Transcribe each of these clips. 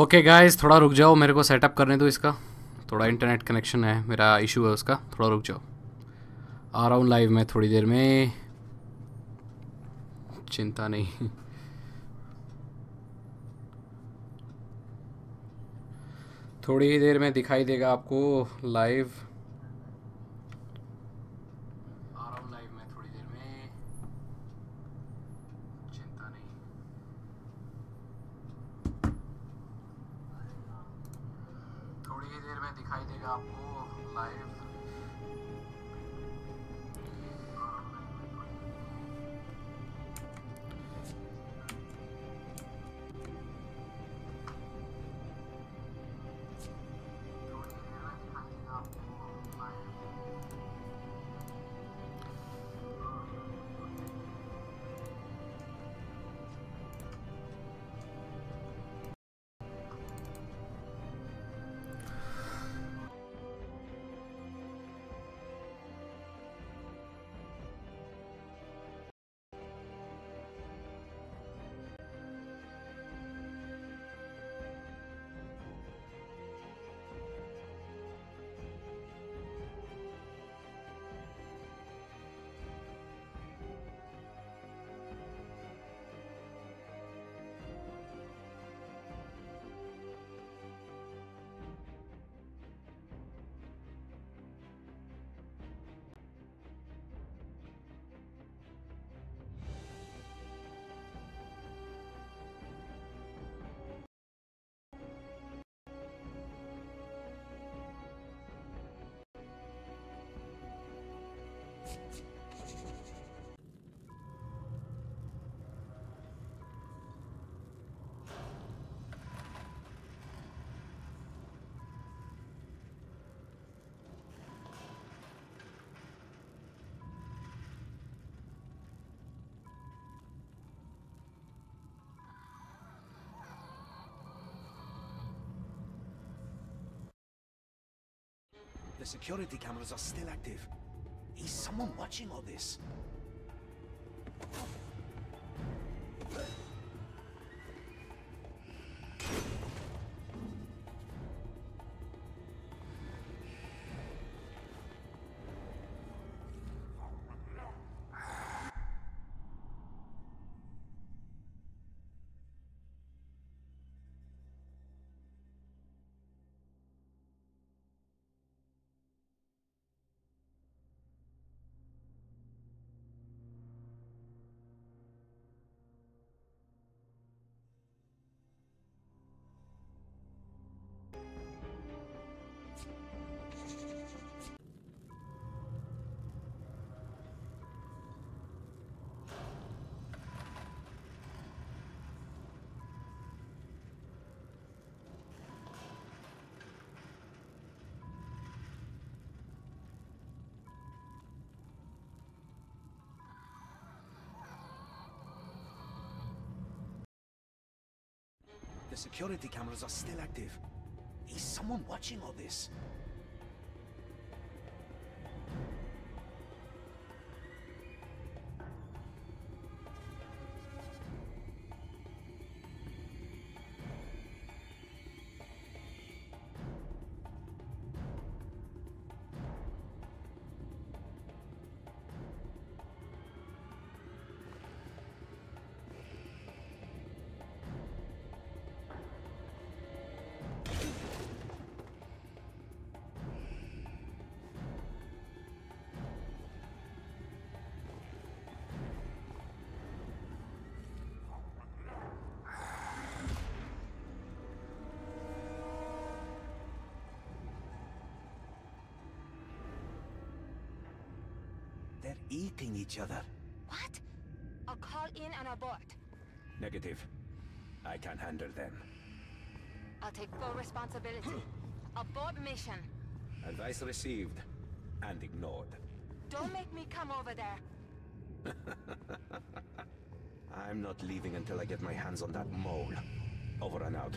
Okay guys थोड़ा रुक जाओ मेरे को सेटअप करने दो इसका थोड़ा इंटरनेट कनेक्शन है मेरा इशू है उसका थोड़ा रुक जाओ आ रहा हूँ लाइव में थोड़ी देर में चिंता नहीं थोड़ी ही देर में दिखाई देगा आपको लाइव दिखाई देगा आपको live The security cameras are still active. Is someone watching all this? The security cameras are still active. Is someone watching all this? each other. What? I'll call in and abort. Negative. I can handle them. I'll take full responsibility. abort mission. Advice received and ignored. Don't make me come over there. I'm not leaving until I get my hands on that mole. Over and out.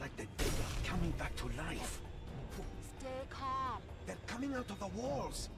like the dead are coming back to life. Stay calm. They're coming out of the walls.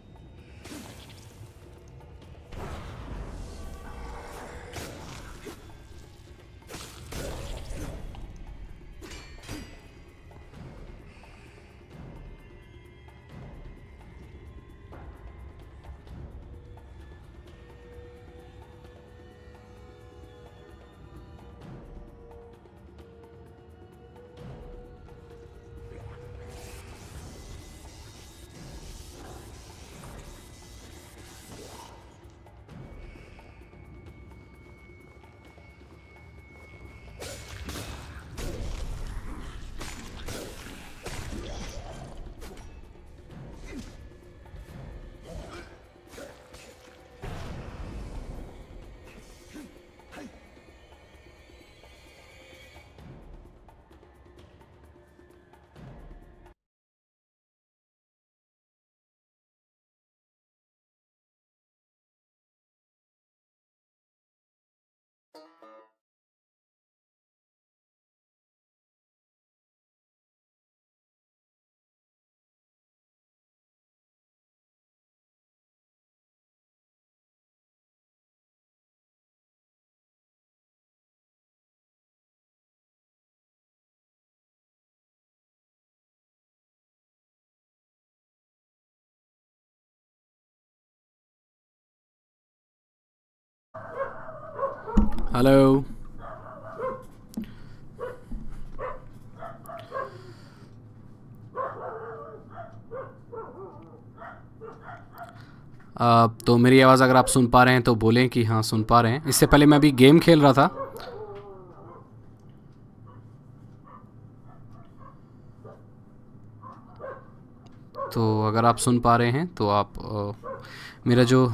Hello. Uh, तो मेरी आवाज़ अगर आप सुन पा रहे हैं तो बोलें कि हाँ सुन पा रहे हैं इससे पहले मैं अभी गेम खेल रहा था तो अगर आप सुन पा रहे हैं तो आप uh, मेरा जो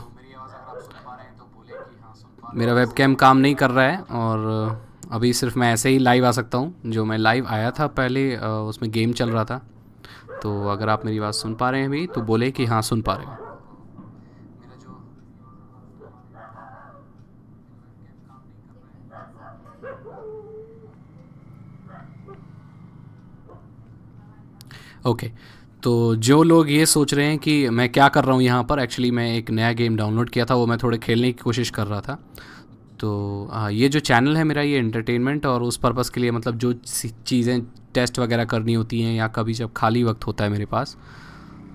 मेरा वेबकैम काम नहीं कर रहा है और अभी सिर्फ मैं ऐसे ही लाइव आ सकता हूँ जो मैं लाइव आया था पहले उसमें गेम चल रहा था तो अगर आप मेरी बात सुन पा रहे हैं अभी तो बोले कि हाँ सुन पा रहे हैं ओके okay. तो जो लोग ये सोच रहे हैं कि मैं क्या कर रहा हूँ यहाँ पर एक्चुअली मैं एक नया गेम डाउनलोड किया था वो मैं थोड़े खेलने की कोशिश कर रहा था तो ये जो चैनल है मेरा ये एंटरटेनमेंट और उस पर्पज़ के लिए मतलब जो चीज़ें टेस्ट वगैरह करनी होती हैं या कभी जब खाली वक्त होता है मेरे पास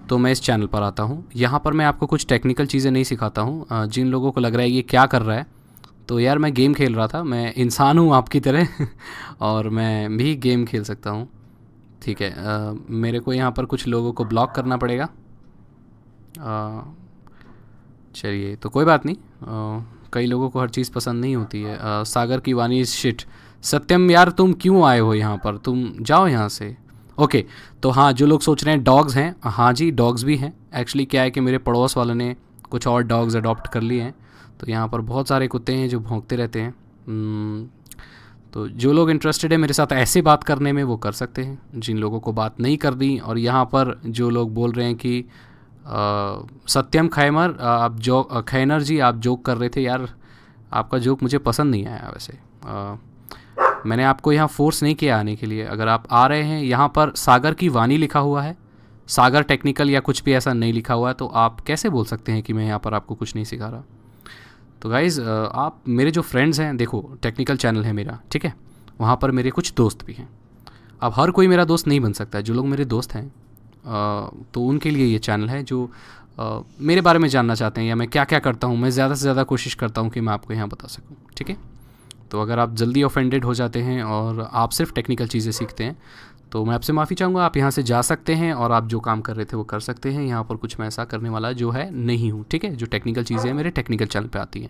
तो मैं इस चैनल पर आता हूँ यहाँ पर मैं आपको कुछ टेक्निकल चीज़ें नहीं सिखाता हूँ जिन लोगों को लग रहा है ये क्या कर रहा है तो यार मैं गेम खेल रहा था मैं इंसान हूँ आपकी तरह और मैं भी गेम खेल सकता हूँ ठीक है आ, मेरे को यहाँ पर कुछ लोगों को ब्लॉक करना पड़ेगा चलिए तो कोई बात नहीं कई लोगों को हर चीज़ पसंद नहीं होती है आ, सागर की वानी इज शिट सत्यम यार तुम क्यों आए हो यहाँ पर तुम जाओ यहाँ से ओके तो हाँ जो लोग सोच रहे हैं डॉग्स हैं हाँ जी डॉग्स भी हैं एक्चुअली क्या है कि मेरे पड़ोस वालों ने कुछ और डॉग्स अडॉप्ट कर लिए हैं तो यहाँ पर बहुत सारे कुत्ते हैं जो भोंकते रहते हैं तो जो लोग इंटरेस्टेड है मेरे साथ ऐसे बात करने में वो कर सकते हैं जिन लोगों को बात नहीं कर दी और यहाँ पर जो लोग बोल रहे हैं कि आ, सत्यम खैमर आप जो खैनर जी आप जोक कर रहे थे यार आपका जोक मुझे पसंद नहीं आया वैसे आ, मैंने आपको यहाँ फोर्स नहीं किया आने के लिए अगर आप आ रहे हैं यहाँ पर सागर की वानी लिखा हुआ है सागर टेक्निकल या कुछ भी ऐसा नहीं लिखा हुआ है तो आप कैसे बोल सकते हैं कि मैं यहाँ पर आपको कुछ नहीं सिखा रहा तो गाइज़ आप मेरे जो फ्रेंड्स हैं देखो टेक्निकल चैनल है मेरा ठीक है वहाँ पर मेरे कुछ दोस्त भी हैं अब हर कोई मेरा दोस्त नहीं बन सकता है जो लोग मेरे दोस्त हैं तो उनके लिए ये चैनल है जो मेरे बारे में जानना चाहते हैं या मैं क्या क्या करता हूँ मैं ज़्यादा से ज़्यादा कोशिश करता हूँ कि मैं आपको यहाँ बता सकूँ ठीक है तो अगर आप जल्दी ऑफेंडेड हो जाते हैं और आप सिर्फ टेक्निकल चीज़ें सीखते हैं तो मैं आपसे माफ़ी चाहूँगा आप यहाँ से जा सकते हैं और आप जो काम कर रहे थे वो कर सकते हैं यहाँ पर कुछ मैं ऐसा करने वाला जो है नहीं हूँ ठीक है जो टेक्निकल चीज़ें हैं मेरे टेक्निकल चैनल पर आती हैं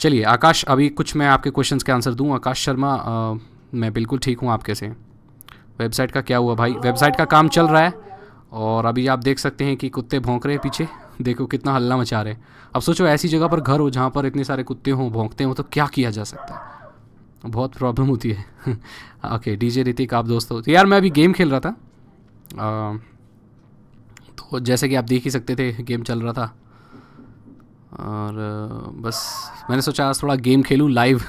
चलिए आकाश अभी कुछ मैं आपके क्वेश्चन के आंसर दूँ आकाश शर्मा आ, मैं बिल्कुल ठीक हूँ आपके से वेबसाइट का क्या हुआ भाई वेबसाइट का काम चल रहा है और अभी आप देख सकते हैं कि कुत्ते भोंक रहे हैं पीछे देखो कितना हल्ला मचा रहे हैं अब सोचो ऐसी जगह पर घर हो जहाँ पर इतने सारे कुत्ते हों भोंकते हों तो क्या किया जा सकता है बहुत प्रॉब्लम होती है ओके डीजे रितिक आप दोस्त हो तो यार मैं अभी गेम खेल रहा था आ, तो जैसे कि आप देख ही सकते थे गेम चल रहा था और बस मैंने सोचा आज थोड़ा गेम खेलूँ लाइव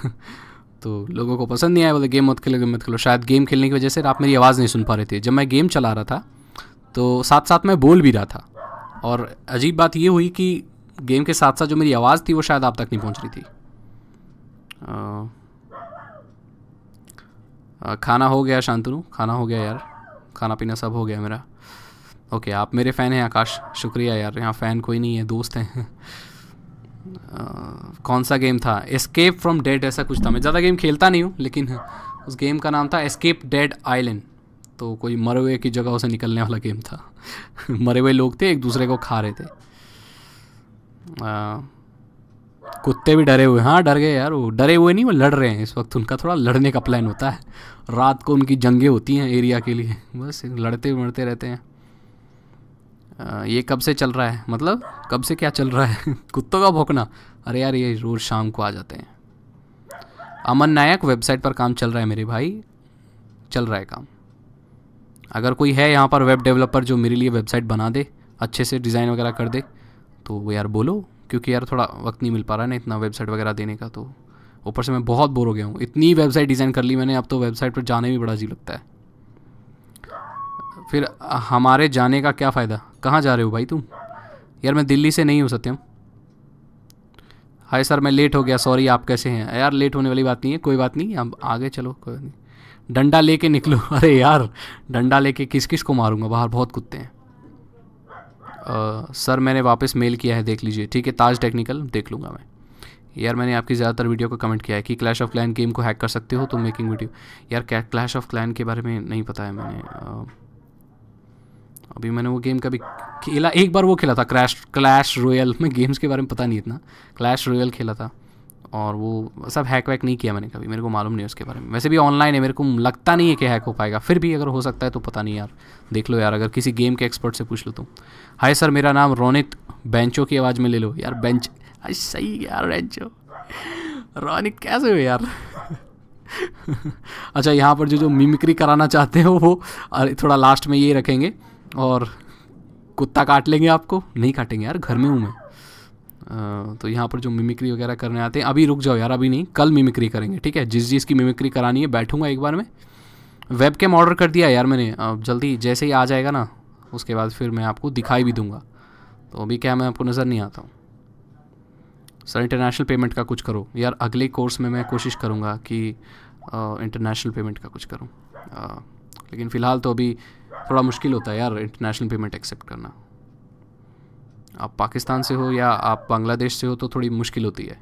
तो लोगों को पसंद नहीं आया बोले गेम मत खेलो गेम मत खेलो शायद गेम खेलने की वजह से आप मेरी आवाज़ नहीं सुन पा रहे थे जब मैं गेम चला रहा था तो साथ साथ मैं बोल भी रहा था और अजीब बात ये हुई कि गेम के साथ साथ जो मेरी आवाज़ थी वो शायद आप तक नहीं पहुंच रही थी आ, आ, खाना हो गया शांतनु खाना हो गया यार खाना पीना सब हो गया मेरा ओके आप मेरे फ़ैन हैं आकाश शुक्रिया यार यहाँ फ़ैन कोई नहीं है दोस्त हैं कौन सा गेम था एस्केप फ्रॉम डेड ऐसा कुछ था मैं ज़्यादा गेम खेलता नहीं हूँ लेकिन उस गेम का नाम था एस्केप डेड आइलैंड तो कोई मरे हुए की जगह से निकलने वाला गेम था मरे हुए लोग थे एक दूसरे को खा रहे थे आ, कुत्ते भी डरे हुए हाँ डर गए यार वो डरे हुए नहीं वो लड़ रहे हैं इस वक्त उनका थोड़ा लड़ने का प्लान होता है रात को उनकी जंगें होती हैं एरिया के लिए बस लड़ते मरते रहते हैं आ, ये कब से चल रहा है मतलब कब से क्या चल रहा है कुत्तों का भोंकना अरे यार ये रोज़ शाम को आ जाते हैं अमन नायक वेबसाइट पर काम चल रहा है मेरे भाई चल रहा है काम अगर कोई है यहाँ पर वेब डेवलपर जो मेरे लिए वेबसाइट बना दे अच्छे से डिज़ाइन वगैरह कर दे तो वो यार बोलो क्योंकि यार थोड़ा वक्त नहीं मिल पा रहा है ना इतना वेबसाइट वगैरह देने का तो ऊपर से मैं बहुत बोर हो गया हूँ इतनी वेबसाइट डिज़ाइन कर ली मैंने अब तो वेबसाइट पर जाने में बड़ा अजीब लगता है फिर हमारे जाने का क्या फ़ायदा कहाँ जा रहे हो भाई तुम यार मैं दिल्ली से नहीं हूँ सत्यम हाय सर मैं लेट हो गया सॉरी आप कैसे हैं यार लेट होने वाली बात नहीं है कोई बात नहीं आप आगे चलो कोई नहीं डंडा लेके निकलो अरे यार डंडा लेके किस किस को मारूंगा बाहर बहुत कुत्ते हैं सर मैंने वापस मेल किया है देख लीजिए ठीक है ताज टेक्निकल देख लूँगा मैं यार मैंने आपकी ज़्यादातर वीडियो को कमेंट किया है कि क्लैश ऑफ क्लैन गेम को हैक कर सकते हो तो मेकिंग वीडियो यार क्या क्लैश ऑफ क्लैन के बारे में नहीं पता है मैंने अभी मैंने वो गेम कभी खेला एक बार वो खेला था क्रैश क्लैश रॉयल मैं गेम्स के बारे में पता नहीं इतना क्लैश रॉयल खेला था और वो सब हैक वैक नहीं किया मैंने कभी मेरे को मालूम नहीं उसके बारे में वैसे भी ऑनलाइन है मेरे को लगता नहीं है कि हैक हो पाएगा फिर भी अगर हो सकता है तो पता नहीं यार देख लो यार अगर किसी गेम के एक्सपर्ट से पूछ लो तो हाय सर मेरा नाम रोनित बेंचो की आवाज़ में ले लो यार बेंच सही यार बेंचो रोनित कैसे हो यार अच्छा यहाँ पर जो जो मिमिक्री कराना चाहते हो वो थोड़ा लास्ट में ये रखेंगे और कुत्ता काट लेंगे आपको नहीं काटेंगे यार घर में हूँ मैं तो यहाँ पर जो मिमिक्री वगैरह करने आते हैं अभी रुक जाओ यार अभी नहीं कल मिमिक्री करेंगे ठीक है जिस जिस की मिमिक्री करानी है बैठूंगा एक बार में वेब कैम ऑर्डर कर दिया यार मैंने अब जल्दी जैसे ही आ जाएगा ना उसके बाद फिर मैं आपको दिखाई भी दूंगा तो अभी क्या मैं आपको नज़र नहीं आता हूँ सर इंटरनेशनल पेमेंट का कुछ करो यार अगले कोर्स में मैं कोशिश करूँगा कि इंटरनेशनल पेमेंट का कुछ करूँ लेकिन फ़िलहाल तो अभी थोड़ा मुश्किल होता है यार इंटरनेशनल पेमेंट एक्सेप्ट करना आप पाकिस्तान से हो या आप बांग्लादेश से हो तो थोड़ी मुश्किल होती है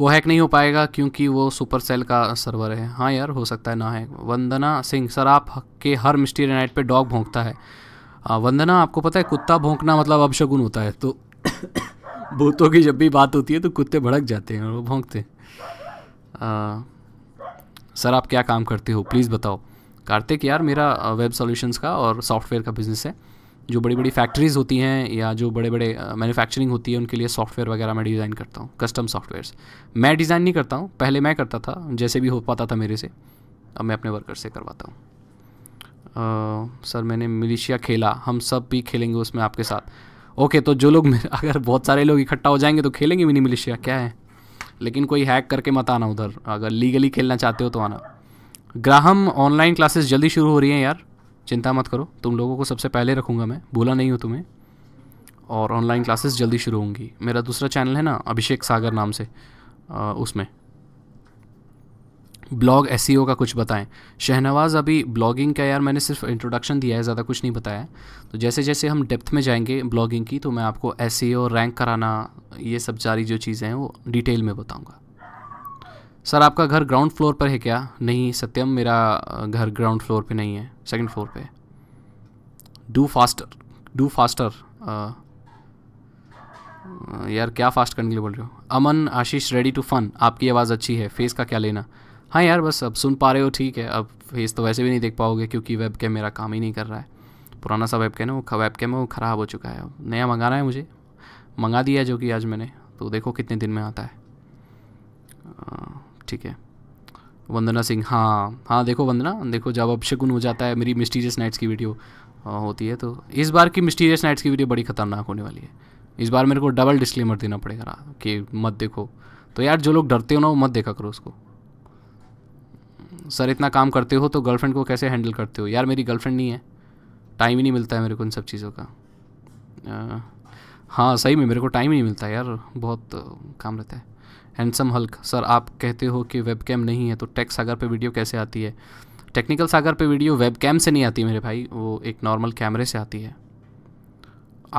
वो हैक नहीं हो पाएगा क्योंकि वो सुपर सेल का सर्वर है हाँ यार हो सकता है ना हैक वंदना सिंह सर आप के हर मिस्ट्री नाइट पे डॉग भोंकता है आ, हाँ, वंदना आपको पता है कुत्ता भोंकना मतलब अपशगुन होता है तो भूतों की जब भी बात होती है तो कुत्ते भड़क जाते हैं और वो भोंकते हैं सर आप क्या काम करते हो प्लीज़ बताओ कार्तिक यार मेरा वेब सॉल्यूशंस का और सॉफ्टवेयर का बिज़नेस है जो बड़ी बड़ी फैक्ट्रीज़ होती हैं या जो बड़े बड़े मैन्युफैक्चरिंग होती है उनके लिए सॉफ्टवेयर वगैरह मैं डिज़ाइन करता हूँ कस्टम सॉफ्टवेयर मैं डिज़ाइन नहीं करता हूँ पहले मैं करता था जैसे भी हो पाता था मेरे से अब मैं अपने वर्कर से करवाता हूँ सर मैंने मिलिशिया खेला हम सब भी खेलेंगे उसमें आपके साथ ओके तो जो लोग अगर बहुत सारे लोग इकट्ठा हो जाएंगे तो खेलेंगे मिनी मिलिशिया क्या है लेकिन कोई हैक करके मत आना उधर अगर लीगली खेलना चाहते हो तो आना ग्राहम ऑनलाइन क्लासेस जल्दी शुरू हो रही हैं यार चिंता मत करो तुम लोगों को सबसे पहले रखूँगा मैं बोला नहीं हूँ तुम्हें और ऑनलाइन क्लासेस जल्दी शुरू होंगी मेरा दूसरा चैनल है ना अभिषेक सागर नाम से आ, उसमें ब्लॉग एस e का कुछ बताएं शहनवाज़ अभी ब्लॉगिंग का यार मैंने सिर्फ इंट्रोडक्शन दिया है ज़्यादा कुछ नहीं बताया तो जैसे जैसे हम डेप्थ में जाएंगे ब्लॉगिंग की तो मैं आपको एस रैंक e कराना ये सब सारी जो चीज़ें हैं वो डिटेल में बताऊँगा सर आपका घर ग्राउंड फ्लोर पर है क्या नहीं सत्यम मेरा घर ग्राउंड फ्लोर पे नहीं है सेकंड फ्लोर पे डू फास्टर डू फास्टर यार क्या फास्ट करने के लिए बोल रहे हो Aman Ashish ready to fun आपकी आवाज़ अच्छी है फेस का क्या लेना हाँ यार बस अब सुन पा रहे हो ठीक है अब फेस तो वैसे भी नहीं देख पाओगे क्योंकि वेब कैम मेरा काम ही नहीं कर रहा है पुराना सा वेब कैम है वो वेब कैम है वो ख़राब हो चुका है अब नया मंगाना है मुझे मंगा दिया जो कि आज मैंने तो देखो कितने दिन में आता है ठीक है वंदना सिंह हाँ हाँ देखो वंदना देखो जब अब शगुन हो जाता है मेरी मिस्टीरियस नाइट्स की वीडियो होती है तो इस बार की मिस्टीरियस नाइट्स की वीडियो बड़ी खतरनाक होने वाली है इस बार मेरे को डबल डिस्क्लेमर देना पड़ेगा कि मत देखो तो यार जो लोग डरते हो ना वो मत देखा करो उसको सर इतना काम करते हो तो गर्लफ्रेंड को कैसे हैंडल करते हो यार मेरी गर्लफ्रेंड नहीं है टाइम ही नहीं मिलता है मेरे को इन सब चीज़ों का आ, हाँ सही में मेरे को टाइम ही नहीं मिलता यार बहुत काम रहता है हैंडसम हल्क सर आप कहते हो कि वेबकैम नहीं है तो टेक सागर पे वीडियो कैसे आती है टेक्निकल सागर पे वीडियो वेबकैम से नहीं आती मेरे भाई वो एक नॉर्मल कैमरे से आती है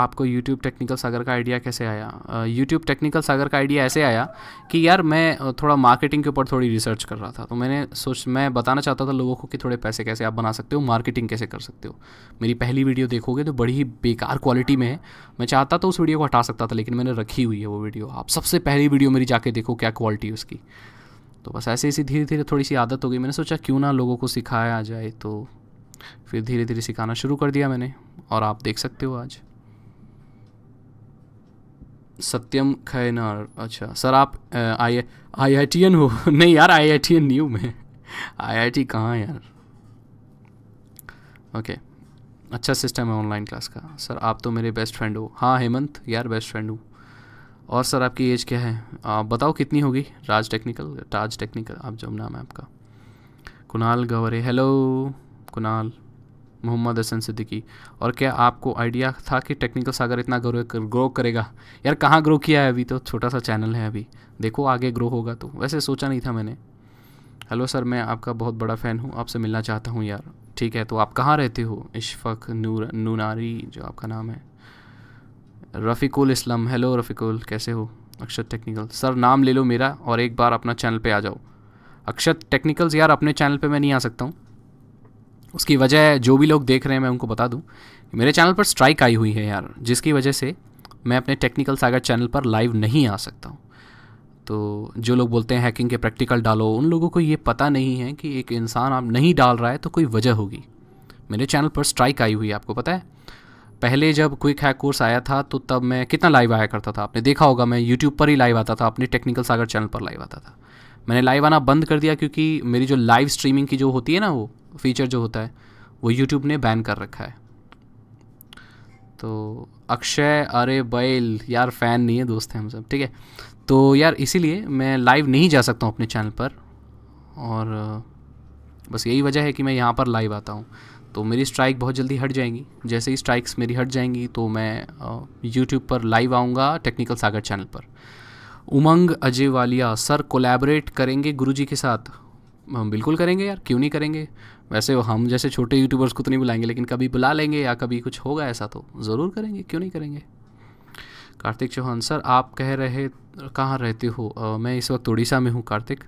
आपको यूट्यूब टेक्निकल सागर का आइडिया कैसे आया यूट्यूब टेक्निकल सागर का आइडिया ऐसे आया कि यार मैं थोड़ा मार्केटिंग के ऊपर थोड़ी रिसर्च कर रहा था तो मैंने सोच मैं बताना चाहता था लोगों को कि थोड़े पैसे कैसे आप बना सकते हो मार्केटिंग कैसे कर सकते हो मेरी पहली वीडियो देखोगे तो बड़ी ही बेकार क्वालिटी में है मैं चाहता तो उस वीडियो को हटा सकता था लेकिन मैंने रखी हुई है वो वीडियो आप सबसे पहली वीडियो मेरी जाके देखो क्या क्वालिटी है उसकी तो बस ऐसे ऐसी धीरे धीरे थोड़ी सी आदत हो गई मैंने सोचा क्यों ना लोगों को सिखाया जाए तो फिर धीरे धीरे सिखाना शुरू कर दिया मैंने और आप देख सकते हो आज सत्यम खैनार अच्छा सर आप आई आई आई टी एन हो नहीं यार I I T N new में आई आई टी कहाँ यार ओके अच्छा सिस्टम है ऑनलाइन क्लास का सर आप तो मेरे बेस्ट फ्रेंड हो हाँ हेमंत यार बेस्ट फ्रेंड हूँ और सर आपकी एज क्या है आ, बताओ कितनी होगी राज टेक्निकल राज टेक्निकल आप जो नाम है आपका कुणाल गवरे हेलो कुणाल मोहम्मद हसन सिद्दीकी और क्या आपको आइडिया था कि टेक्निकल सागर इतना ग्रो ग्रो करेगा यार कहाँ ग्रो किया है अभी तो छोटा सा चैनल है अभी देखो आगे ग्रो होगा तो वैसे सोचा नहीं था मैंने हेलो सर मैं आपका बहुत बड़ा फ़ैन हूँ आपसे मिलना चाहता हूँ यार ठीक है तो आप कहाँ रहते हो इशफक नूर नूनारी जो आपका नाम है रफ़ीकुल इस्लाम हेलो रफ़ीकुल कैसे हो अक्षत टेक्निकल सर नाम ले लो मेरा और एक बार अपना चैनल पे आ जाओ अक्षत टेक्निकल्स यार अपने चैनल पे मैं नहीं आ सकता हूँ उसकी वजह जो भी लोग देख रहे हैं मैं उनको बता दूँ मेरे चैनल पर स्ट्राइक आई हुई है यार जिसकी वजह से मैं अपने टेक्निकल सागर चैनल पर लाइव नहीं आ सकता हूँ तो जो लोग बोलते हैं हैकिंग के प्रैक्टिकल डालो उन लोगों को ये पता नहीं है कि एक इंसान आप नहीं डाल रहा है तो कोई वजह होगी मेरे चैनल पर स्ट्राइक आई हुई है आपको पता है पहले जब क्विक हैक कोर्स आया था तो तब मैं कितना लाइव आया करता था आपने देखा होगा मैं यूट्यूब पर ही लाइव आता था अपने टेक्निकल सागर चैनल पर लाइव आता था मैंने लाइव आना बंद कर दिया क्योंकि मेरी जो लाइव स्ट्रीमिंग की जो होती है ना वो फीचर जो होता है वो यूट्यूब ने बैन कर रखा है तो अक्षय अरे बैल यार फ़ैन नहीं है दोस्त हैं हम सब ठीक है तो यार इसीलिए मैं लाइव नहीं जा सकता हूँ अपने चैनल पर और बस यही वजह है कि मैं यहाँ पर लाइव आता हूँ तो मेरी स्ट्राइक बहुत जल्दी हट जाएंगी जैसे ही स्ट्राइक्स मेरी हट जाएंगी तो मैं यूट्यूब पर लाइव आऊँगा टेक्निकल सागर चैनल पर उमंग अजय वालिया सर कोलैबोरेट करेंगे गुरुजी के साथ हम बिल्कुल करेंगे यार क्यों नहीं करेंगे वैसे हम जैसे छोटे यूट्यूबर्स को तो नहीं बुलाएंगे लेकिन कभी बुला लेंगे या कभी कुछ होगा ऐसा तो ज़रूर करेंगे क्यों नहीं करेंगे कार्तिक चौहान सर आप कह रहे कहाँ रहते हो आ, मैं इस वक्त उड़ीसा में हूँ कार्तिक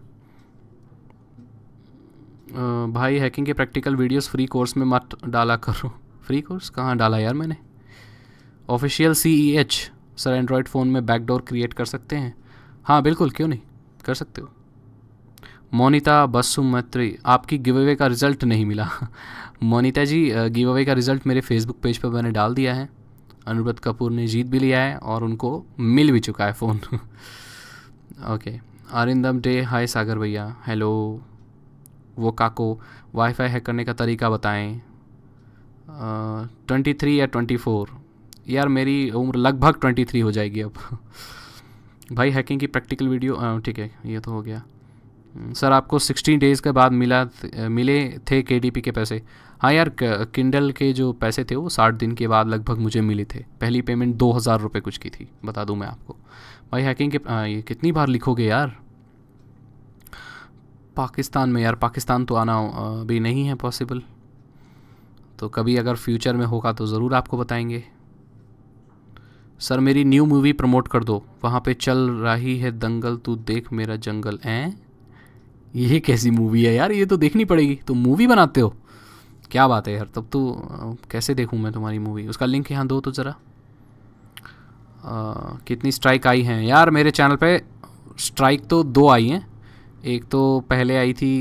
भाई हैकिंग के प्रैक्टिकल वीडियोस फ्री कोर्स में मत डाला करो फ्री कोर्स कहाँ डाला यार मैंने official C E H sir Android phone में बैकडोर क्रिएट कर सकते हैं हाँ बिल्कुल क्यों नहीं कर सकते हो मोनिता बसुमत्री आपकी गिव अवे का रिज़ल्ट नहीं मिला मोनिता जी गिव अवे का रिज़ल्ट मेरे फेसबुक पेज पर मैंने डाल दिया है अनुब्रत कपूर ने जीत भी लिया है और उनको मिल भी चुका है phone okay Arindam De hi Sagar भैया हेलो वो काको वाईफाई हैक करने का तरीका बताएं ट्वेंटी थ्री या ट्वेंटी फोर यार मेरी उम्र लगभग ट्वेंटी थ्री हो जाएगी अब भाई हैकिंग की प्रैक्टिकल वीडियो ठीक है ये तो हो गया हम्म, सर आपको सिक्सटीन डेज़ के बाद मिला मिले थे के के पैसे हाँ यार किंडल के जो पैसे थे वो साठ दिन के बाद लगभग मुझे मिले थे पहली पेमेंट दो हज़ार रुपये कुछ की थी बता दूँ मैं आपको भाई हैकिंग के आ, ये कितनी बार लिखोगे यार पाकिस्तान में यार पाकिस्तान तो आना भी नहीं है पॉसिबल तो कभी अगर फ्यूचर में होगा तो ज़रूर आपको बताएंगे सर मेरी न्यू मूवी प्रमोट कर दो वहाँ पे चल रही है दंगल तू देख मेरा जंगल ऐ ये कैसी मूवी है यार ये तो देखनी पड़ेगी तुम मूवी बनाते हो क्या बात है यार तब तो कैसे देखूँ मैं तुम्हारी मूवी उसका लिंक यहाँ दो तो ज़रा कितनी स्ट्राइक आई हैं यार मेरे चैनल पे स्ट्राइक तो दो आई हैं एक तो पहले आई थी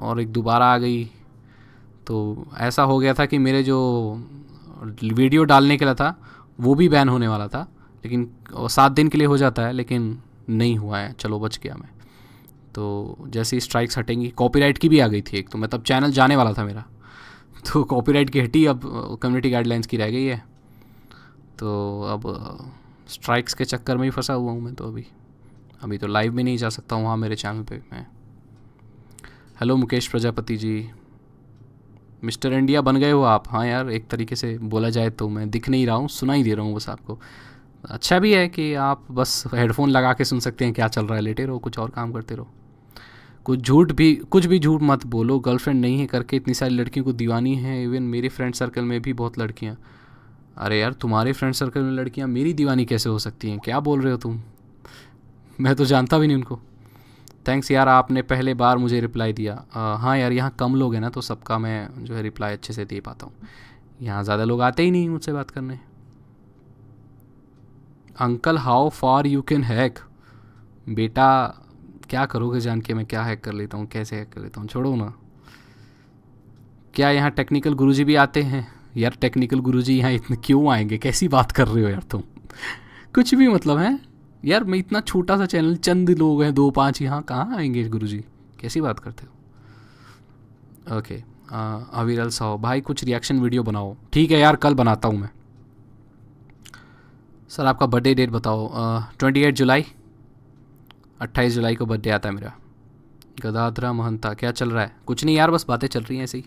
और एक दोबारा आ गई तो ऐसा हो गया था कि मेरे जो वीडियो डालने के लिए था वो भी बैन होने वाला था लेकिन सात दिन के लिए हो जाता है लेकिन नहीं हुआ है चलो बच गया मैं तो जैसे ही स्ट्राइक्स हटेंगी कॉपीराइट की भी आ गई थी एक तो मैं तब चैनल जाने वाला था मेरा तो कॉपीराइट की हटी अब कम्युनिटी गाइडलाइंस की रह गई है तो अब स्ट्राइक्स के चक्कर में ही फंसा हुआ हूँ मैं तो अभी अभी तो लाइव में नहीं जा सकता हूँ वहाँ मेरे चैनल पे मैं hello Mukesh Prajapati ji mister India बन गए हो आप हाँ यार एक तरीके से बोला जाए तो मैं दिख नहीं रहा हूँ सुना ही दे रहा हूँ बस आपको अच्छा भी है कि आप बस हेडफोन लगा के सुन सकते हैं क्या चल रहा है लेटे रहो कुछ और काम करते रहो कुछ झूठ भी कुछ भी झूठ मत बोलो गर्लफ्रेंड नहीं है करके इतनी सारी लड़कियों को दीवानी है इवन मेरे फ्रेंड सर्कल में भी बहुत लड़कियाँ अरे यार तुम्हारे फ्रेंड सर्कल में लड़कियाँ मेरी दीवानी कैसे हो सकती हैं क्या बोल रहे हो तुम मैं तो जानता भी नहीं उनको थैंक्स यार आपने पहले बार मुझे रिप्लाई दिया आ, हाँ यार यहाँ कम लोग हैं ना तो सबका मैं जो है रिप्लाई अच्छे से दे पाता हूँ यहाँ ज़्यादा लोग आते ही नहीं मुझसे बात करने uncle how far you can hack बेटा क्या करोगे जान के मैं क्या हैक कर लेता हूँ कैसे हैक कर लेता हूँ छोड़ो ना क्या यहाँ टेक्निकल गुरु भी आते हैं यार टेक्निकल गुरु जी यहाँ इतने क्यों आएंगे कैसी बात कर रहे हो यार तुम कुछ भी मतलब है यार मैं इतना छोटा सा चैनल चंद लोग हैं दो पाँच यहाँ कहाँ आएंगे गुरु जी कैसी बात करते हो ओके अविरल साहो भाई कुछ रिएक्शन वीडियो बनाओ ठीक है यार कल बनाता हूँ मैं सर आपका बर्थडे डेट बताओ ट्वेंटी एट जुलाई अट्ठाईस जुलाई को बर्थडे आता है मेरा गदाधरा महंता क्या चल रहा है कुछ नहीं यार बस बातें चल रही हैं ऐसे ही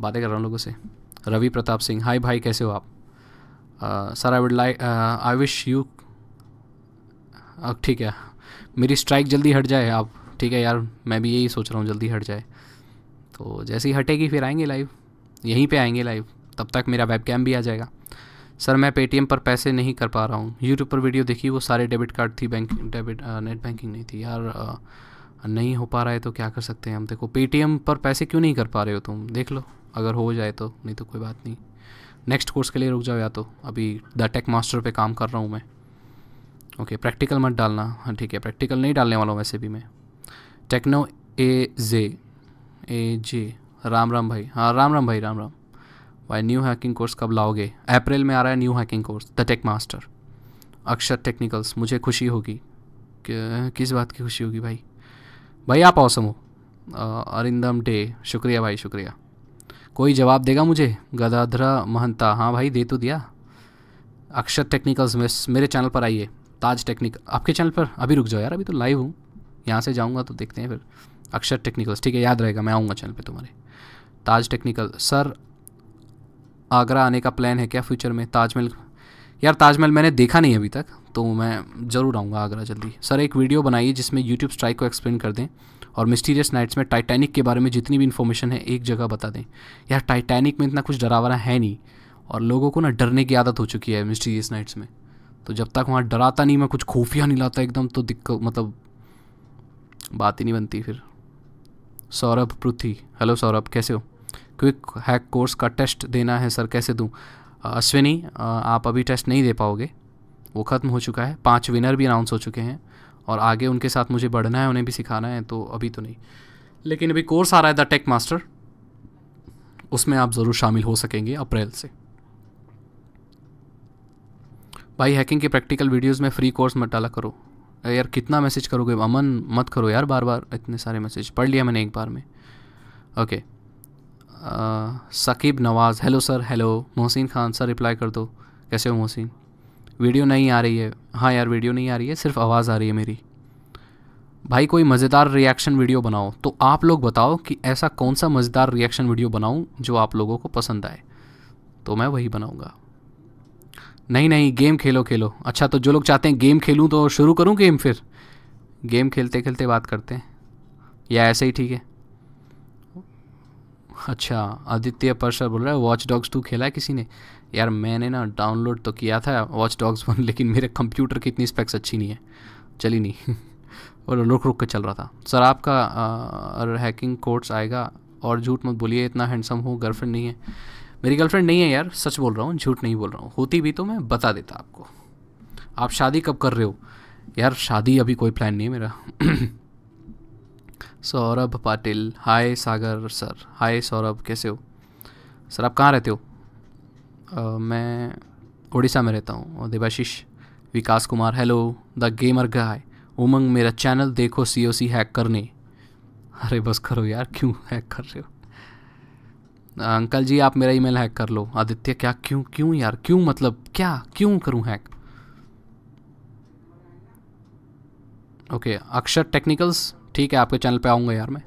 बातें कर रहा हूँ लोगों से रवि प्रताप सिंह हाय भाई कैसे हो आप sir I would like I wish you ठीक है मेरी स्ट्राइक जल्दी हट जाए आप ठीक है यार मैं भी यही सोच रहा हूँ जल्दी हट जाए तो जैसे ही हटेगी फिर आएंगे लाइव यहीं पे आएंगे लाइव तब तक मेरा वेब कैम भी आ जाएगा सर मैं पेटीएम पर पैसे नहीं कर पा रहा हूँ यूट्यूब पर वीडियो देखी वो सारे डेबिट कार्ड थी बैंक डेबिट नेट बैंकिंग नहीं थी यार आ, नहीं हो पा रहा है तो क्या कर सकते हैं हम देखो पेटीएम पर पैसे क्यों नहीं कर पा रहे हो तुम देख लो अगर हो जाए तो नहीं तो कोई बात नहीं नेक्स्ट कोर्स के लिए रुक जाओ या तो अभी द टेक मास्टर पे काम कर रहा हूँ मैं ओके प्रैक्टिकल मत डालना हाँ ठीक है प्रैक्टिकल नहीं डालने वाला हूँ वैसे भी मैं techno A J A J Ram Ram भाई हाँ राम राम भाई राम राम भाई न्यू हैकिंग कोर्स कब लाओगे अप्रैल में आ रहा है new hacking course the tech master Akshar technicals मुझे खुशी होगी किस बात की खुशी होगी भाई भाई आप औसम हो अरिंदम डे शुक्रिया भाई शुक्रिया कोई जवाब देगा मुझे गदाधरा महंता हाँ भाई दे तो दिया अक्षर टेक्निकल्स में मेरे चैनल पर आइए ताज टेक्निक आपके चैनल पर अभी रुक जाओ यार अभी तो लाइव हूँ यहाँ से जाऊँगा तो देखते हैं फिर अक्षर टेक्निकल्स ठीक है याद रहेगा मैं आऊँगा चैनल पर तुम्हारे ताज टेक्निकल सर आगरा आने का प्लान है क्या फ्यूचर में ताजमहल यार ताजमहल मैंने देखा नहीं अभी तक तो मैं ज़रूर आऊँगा आगरा जल्दी सर एक वीडियो बनाइए जिसमें यूट्यूब स्ट्राइक को एक्सप्लेन कर दें और मिस्टीरियस नाइट्स में टाइटैनिक के बारे में जितनी भी इन्फॉर्मेशन है एक जगह बता दें यार टाइटैनिक में इतना कुछ डरावरा है नहीं और लोगों को ना डरने की आदत हो चुकी है मिस्टीरियस नाइट्स में तो जब तक वहाँ डराता नहीं मैं कुछ खुफिया नहीं लाता एकदम तो दिक्कत मतलब बात ही नहीं बनती फिर सौरभ पृथ्वी हेलो सौरभ कैसे हो क्विक हैक कोर्स का टेस्ट देना है सर कैसे दूँ अश्विनी आप अभी टेस्ट नहीं दे पाओगे वो ख़त्म हो चुका है पांच विनर भी अनाउंस हो चुके हैं और आगे उनके साथ मुझे बढ़ना है उन्हें भी सिखाना है तो अभी तो नहीं लेकिन अभी कोर्स आ रहा है द टेक मास्टर उसमें आप ज़रूर शामिल हो सकेंगे अप्रैल से भाई हैकिंग के प्रैक्टिकल वीडियोस में फ्री कोर्स मत डाला करो यार कितना मैसेज करोगे अमन मत करो यार बार बार इतने सारे मैसेज पढ़ लिया मैंने एक बार में okay Sakib Nawaz hello sir hello Mohsin Khan sir reply कर दो कैसे हो मोहसिन वीडियो नहीं आ रही है हाँ यार वीडियो नहीं आ रही है सिर्फ आवाज़ आ रही है मेरी भाई कोई मज़ेदार रिएक्शन वीडियो बनाओ तो आप लोग बताओ कि ऐसा कौन सा मज़ेदार रिएक्शन वीडियो बनाऊँ जो आप लोगों को पसंद आए तो मैं वही बनाऊँगा नहीं नहीं गेम खेलो खेलो अच्छा तो जो लोग चाहते हैं गेम खेलूँ तो शुरू करूँ गेम फिर गेम खेलते खेलते बात करते हैं या ऐसे ही ठीक है अच्छा आदित्य परसर बोल रहा है वॉच डॉग्स टू खेला है किसी ने यार मैंने ना डाउनलोड तो किया था वॉच डॉग्स वन लेकिन मेरे कंप्यूटर की इतनी स्पेक्स अच्छी नहीं है चली नहीं और रुक रुक के चल रहा था सर आपका हैकिंग कोर्स आएगा और झूठ मत बोलिए इतना हैंडसम हो गर्लफ्रेंड नहीं है मेरी गर्लफ्रेंड नहीं है यार सच बोल रहा हूँ झूठ नहीं बोल रहा हूँ होती भी तो मैं बता देता आपको आप शादी कब कर रहे हो यार शादी अभी कोई प्लान नहीं है मेरा Saurabh Patil hi Sagar sir hi Saurabh कैसे हो सर आप कहाँ रहते हो uh, मैं उड़ीसा में रहता हूँ और Debashish Vikas Kumar hello the gamer guy Umang मेरा चैनल देखो सी ओ सी हैक करने अरे बस करो यार क्यों हैक कर रहे हो अंकल जी आप मेरा ईमेल हैक कर लो आदित्य क्या क्यों क्यों यार क्यों मतलब क्या क्यों करूं हैक ओके अक्षर टेक्निकल्स ठीक है आपके चैनल पे आऊँगा यार मैं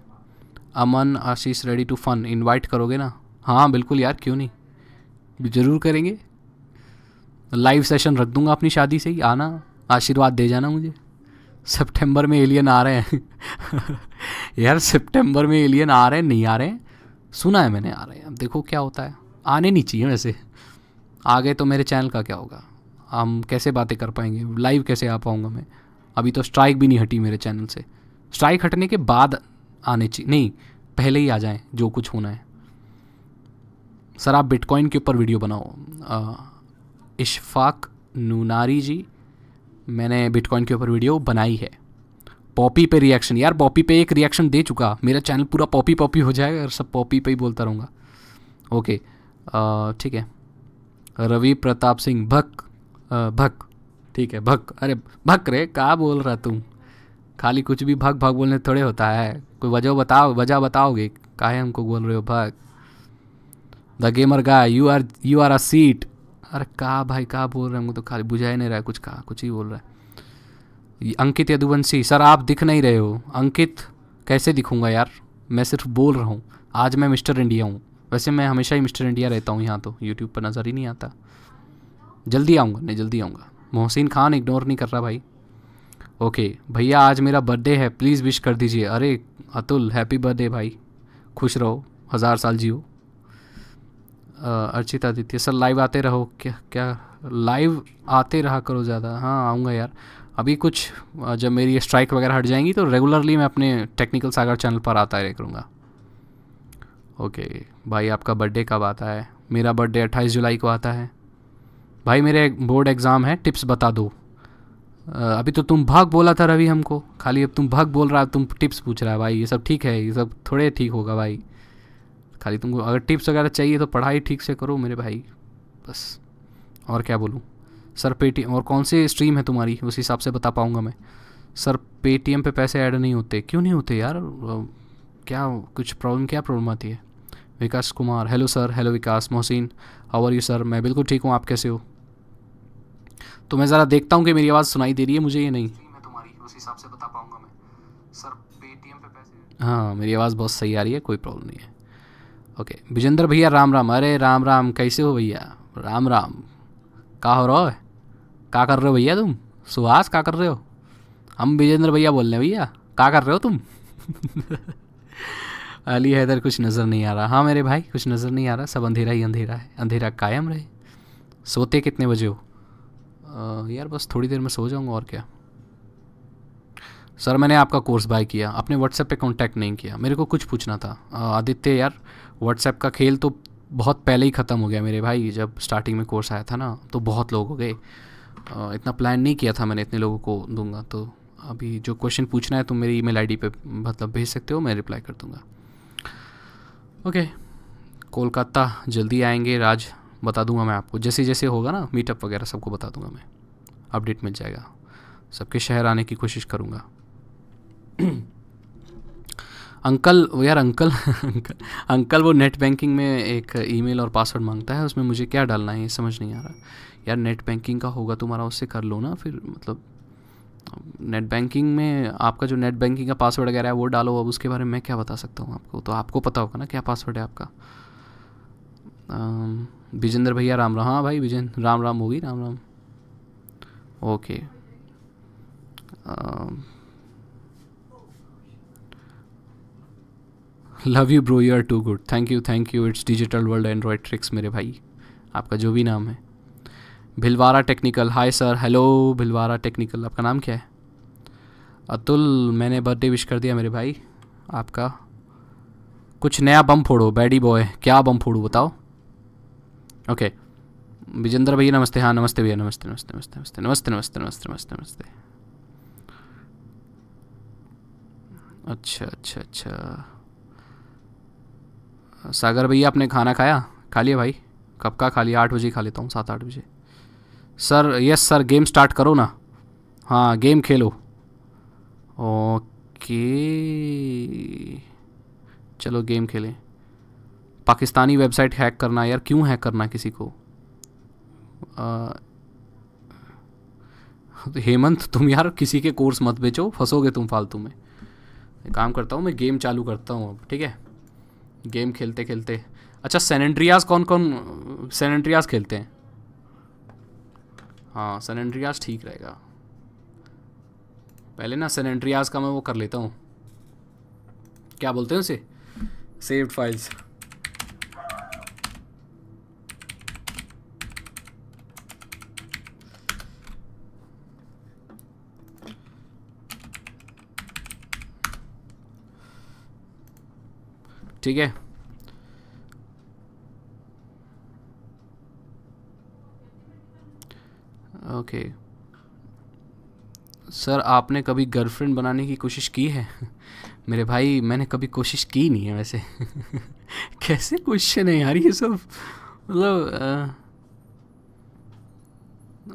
Aman Ashish ready to fun invite करोगे ना हाँ बिल्कुल यार क्यों नहीं ज़रूर करेंगे लाइव सेशन रख दूंगा अपनी शादी से ही आना आशीर्वाद दे जाना मुझे सितंबर में एलियन आ रहे हैं यार सितंबर में एलियन आ रहे हैं नहीं आ रहे हैं सुना है मैंने आ रहे हैं अब देखो क्या होता है आने नहीं चाहिए वैसे आ गए तो मेरे चैनल का क्या होगा हम कैसे बातें कर पाएंगे लाइव कैसे आ पाऊँगा मैं अभी तो स्ट्राइक भी नहीं हटी मेरे चैनल से स्ट्राइक हटने के बाद आने चाहिए नहीं पहले ही आ जाए जो कुछ होना है सर आप बिटकॉइन के ऊपर वीडियो बनाओ इशफाक नूनारी जी मैंने बिटकॉइन के ऊपर वीडियो बनाई है पॉपी पे रिएक्शन यार पॉपी पे एक रिएक्शन दे चुका मेरा चैनल पूरा पॉपी पॉपी हो जाएगा और सब पॉपी पे ही बोलता रहूँगा ओके ठीक है रवि प्रताप सिंह भक भक ठीक है भक अरे भक रे कहा बोल रहा तू खाली कुछ भी भक भक बोलने थोड़े होता है कोई वजह बताओ वजह बताओगे काहे हमको बोल रहे हो भक the gamer guy you are you are a cheat अरे कहा भाई कहा बोल रहे हैं हमको तो खाली बुझा ही नहीं रहा है कुछ कहा कुछ ही बोल रहा है अंकित यदुवंशी सर आप दिख नहीं रहे हो अंकित कैसे दिखूँगा यार मैं सिर्फ बोल रहा हूँ आज मैं मिस्टर इंडिया हूँ वैसे मैं हमेशा ही मिस्टर इंडिया रहता हूँ यहाँ तो यूट्यूब पर नज़र ही नहीं आता जल्दी आऊँगा नहीं जल्दी आऊँगा मोहसिन खान इग्नोर नहीं कर रहा भाई ओके भैया आज मेरा बर्थडे है प्लीज़ विश कर दीजिए अरे अतुल हैप्पी बर्थडे भाई खुश रहो हज़ार साल जियो अर्चित आदित्य सर लाइव आते रहो क्या क्या लाइव आते रहा करो ज़्यादा हाँ आऊँगा यार अभी कुछ जब मेरी स्ट्राइक वगैरह हट जाएंगी तो रेगुलरली मैं अपने टेक्निकल सागर चैनल पर आता रह करूँगा ओके भाई आपका बर्थडे कब आता है मेरा बर्थडे अट्ठाईस जुलाई को आता है भाई मेरे बोर्ड एग्ज़ाम है टिप्स बता दो अभी तो तुम भाग बोला था रवि हमको खाली अब तुम भाग बोल रहा है तुम टिप्स पूछ रहा है भाई ये सब ठीक है ये सब थोड़े ठीक होगा भाई खाली तुमको अगर टिप्स वगैरह चाहिए तो पढ़ाई ठीक से करो मेरे भाई बस और क्या बोलूँ सर पेटीएम और कौन सी स्ट्रीम है तुम्हारी उस हिसाब से बता पाऊँगा मैं सर पेटीएम पे पैसे ऐड नहीं होते क्यों नहीं होते यार क्या कुछ प्रॉब्लम क्या प्रॉब्लम आती है Vikas Kumar hello sir hello Vikas Mohsin how are you sir मैं बिल्कुल ठीक हूँ आप कैसे हो तो मैं ज़रा देखता हूँ कि मेरी आवाज़ सुनाई दे रही है मुझे ये नहीं हाँ मेरी आवाज़ बहुत सही आ रही है कोई प्रॉब्लम नहीं है ओके विजेंद्र भैया राम राम अरे राम राम कैसे हो भैया राम राम कहा हो रहा है क्या कर रहे हो भैया तुम सुहास क्या कर रहे हो हम विजेंद्र भैया बोल रहे हैं भैया क्या कर रहे हो तुम अली हैदर कुछ नज़र नहीं आ रहा हाँ मेरे भाई कुछ नज़र नहीं आ रहा सब अंधेरा ही अंधेरा है अंधेरा कायम रहे सोते कितने बजे हो यार बस थोड़ी देर में सो जाऊँगा और क्या सर मैंने आपका कोर्स बाय किया अपने व्हाट्सएप पे कांटेक्ट नहीं किया मेरे को कुछ पूछना था आदित्य यार व्हाट्सएप का खेल तो बहुत पहले ही ख़त्म हो गया मेरे भाई जब स्टार्टिंग में कोर्स आया था ना तो बहुत लोग हो गए इतना प्लान नहीं किया था मैंने इतने लोगों को दूंगा तो अभी जो क्वेश्चन पूछना है तुम मेरी ईमेल आईडी पे मतलब भेज सकते हो मैं रिप्लाई कर दूंगा ओके कोलकाता जल्दी आएंगे राज बता दूंगा मैं आपको जैसे जैसे होगा ना मीटअप वगैरह सबको बता दूंगा मैं अपडेट मिल जाएगा सबके शहर आने की कोशिश करूँगा अंकल यार अंकल अंकल अंकल वो नेट बैंकिंग में एक ईमेल और पासवर्ड मांगता है उसमें मुझे क्या डालना है ये समझ नहीं आ रहा यार नेट बैंकिंग का होगा तुम्हारा उससे कर लो ना फिर मतलब नेट बैंकिंग में आपका जो नेट बैंकिंग का पासवर्ड वगैरह है वो डालो अब उसके बारे में मैं क्या बता सकता हूँ आपको तो आपको पता होगा ना क्या पासवर्ड है आपका विजेंद्र भैया राम राम हाँ भाई विजेंद्र राम राम होगी Ram Ram okay love you bro you are too good thank you thank you it's digital world Android tricks मेरे भाई आपका जो भी नाम है Bhilwara technical hi sir hello Bhilwara technical आपका नाम क्या है अतुल मैंने बर्थडे विश कर दिया मेरे भाई आपका कुछ नया बम फोड़ो बैडी बॉय क्या बम फोड़ो बताओ ओके विजेंद्र भैया नमस्ते हाँ नमस्ते भैया नमस्ते नमस्ते नमस्ते नमस्ते नमस्ते नमस्ते नमस्ते नमस्ते नमस्ते अच्छा अच्छा अच्छा सागर भैया आपने खाना खाया खा लिया भाई कब का खा लिया आठ बजे खा लेता हूँ सात आठ बजे sir yes sir game start करो ना हाँ गेम खेलो ओके चलो गेम खेलें पाकिस्तानी वेबसाइट हैक करना यार क्यों हैक करना किसी को हेमंत तुम यार किसी के कोर्स मत बेचो फंसोगे तुम फालतू में काम करता हूँ मैं गेम चालू करता हूँ अब ठीक है गेम खेलते खेलते अच्छा सैनड्रियाज कौन कौन सैनड्रियाज खेलते हैं हाँ सन ठीक रहेगा पहले ना सन एंड्रियास का मैं वो कर लेता हूँ क्या बोलते हैं उसे सेव्ड फाइल्स ठीक है ओके सर आपने कभी गर्लफ्रेंड बनाने की कोशिश की है मेरे भाई मैंने कभी कोशिश की नहीं है वैसे कैसे क्वेश्चन है यार ये सब मतलब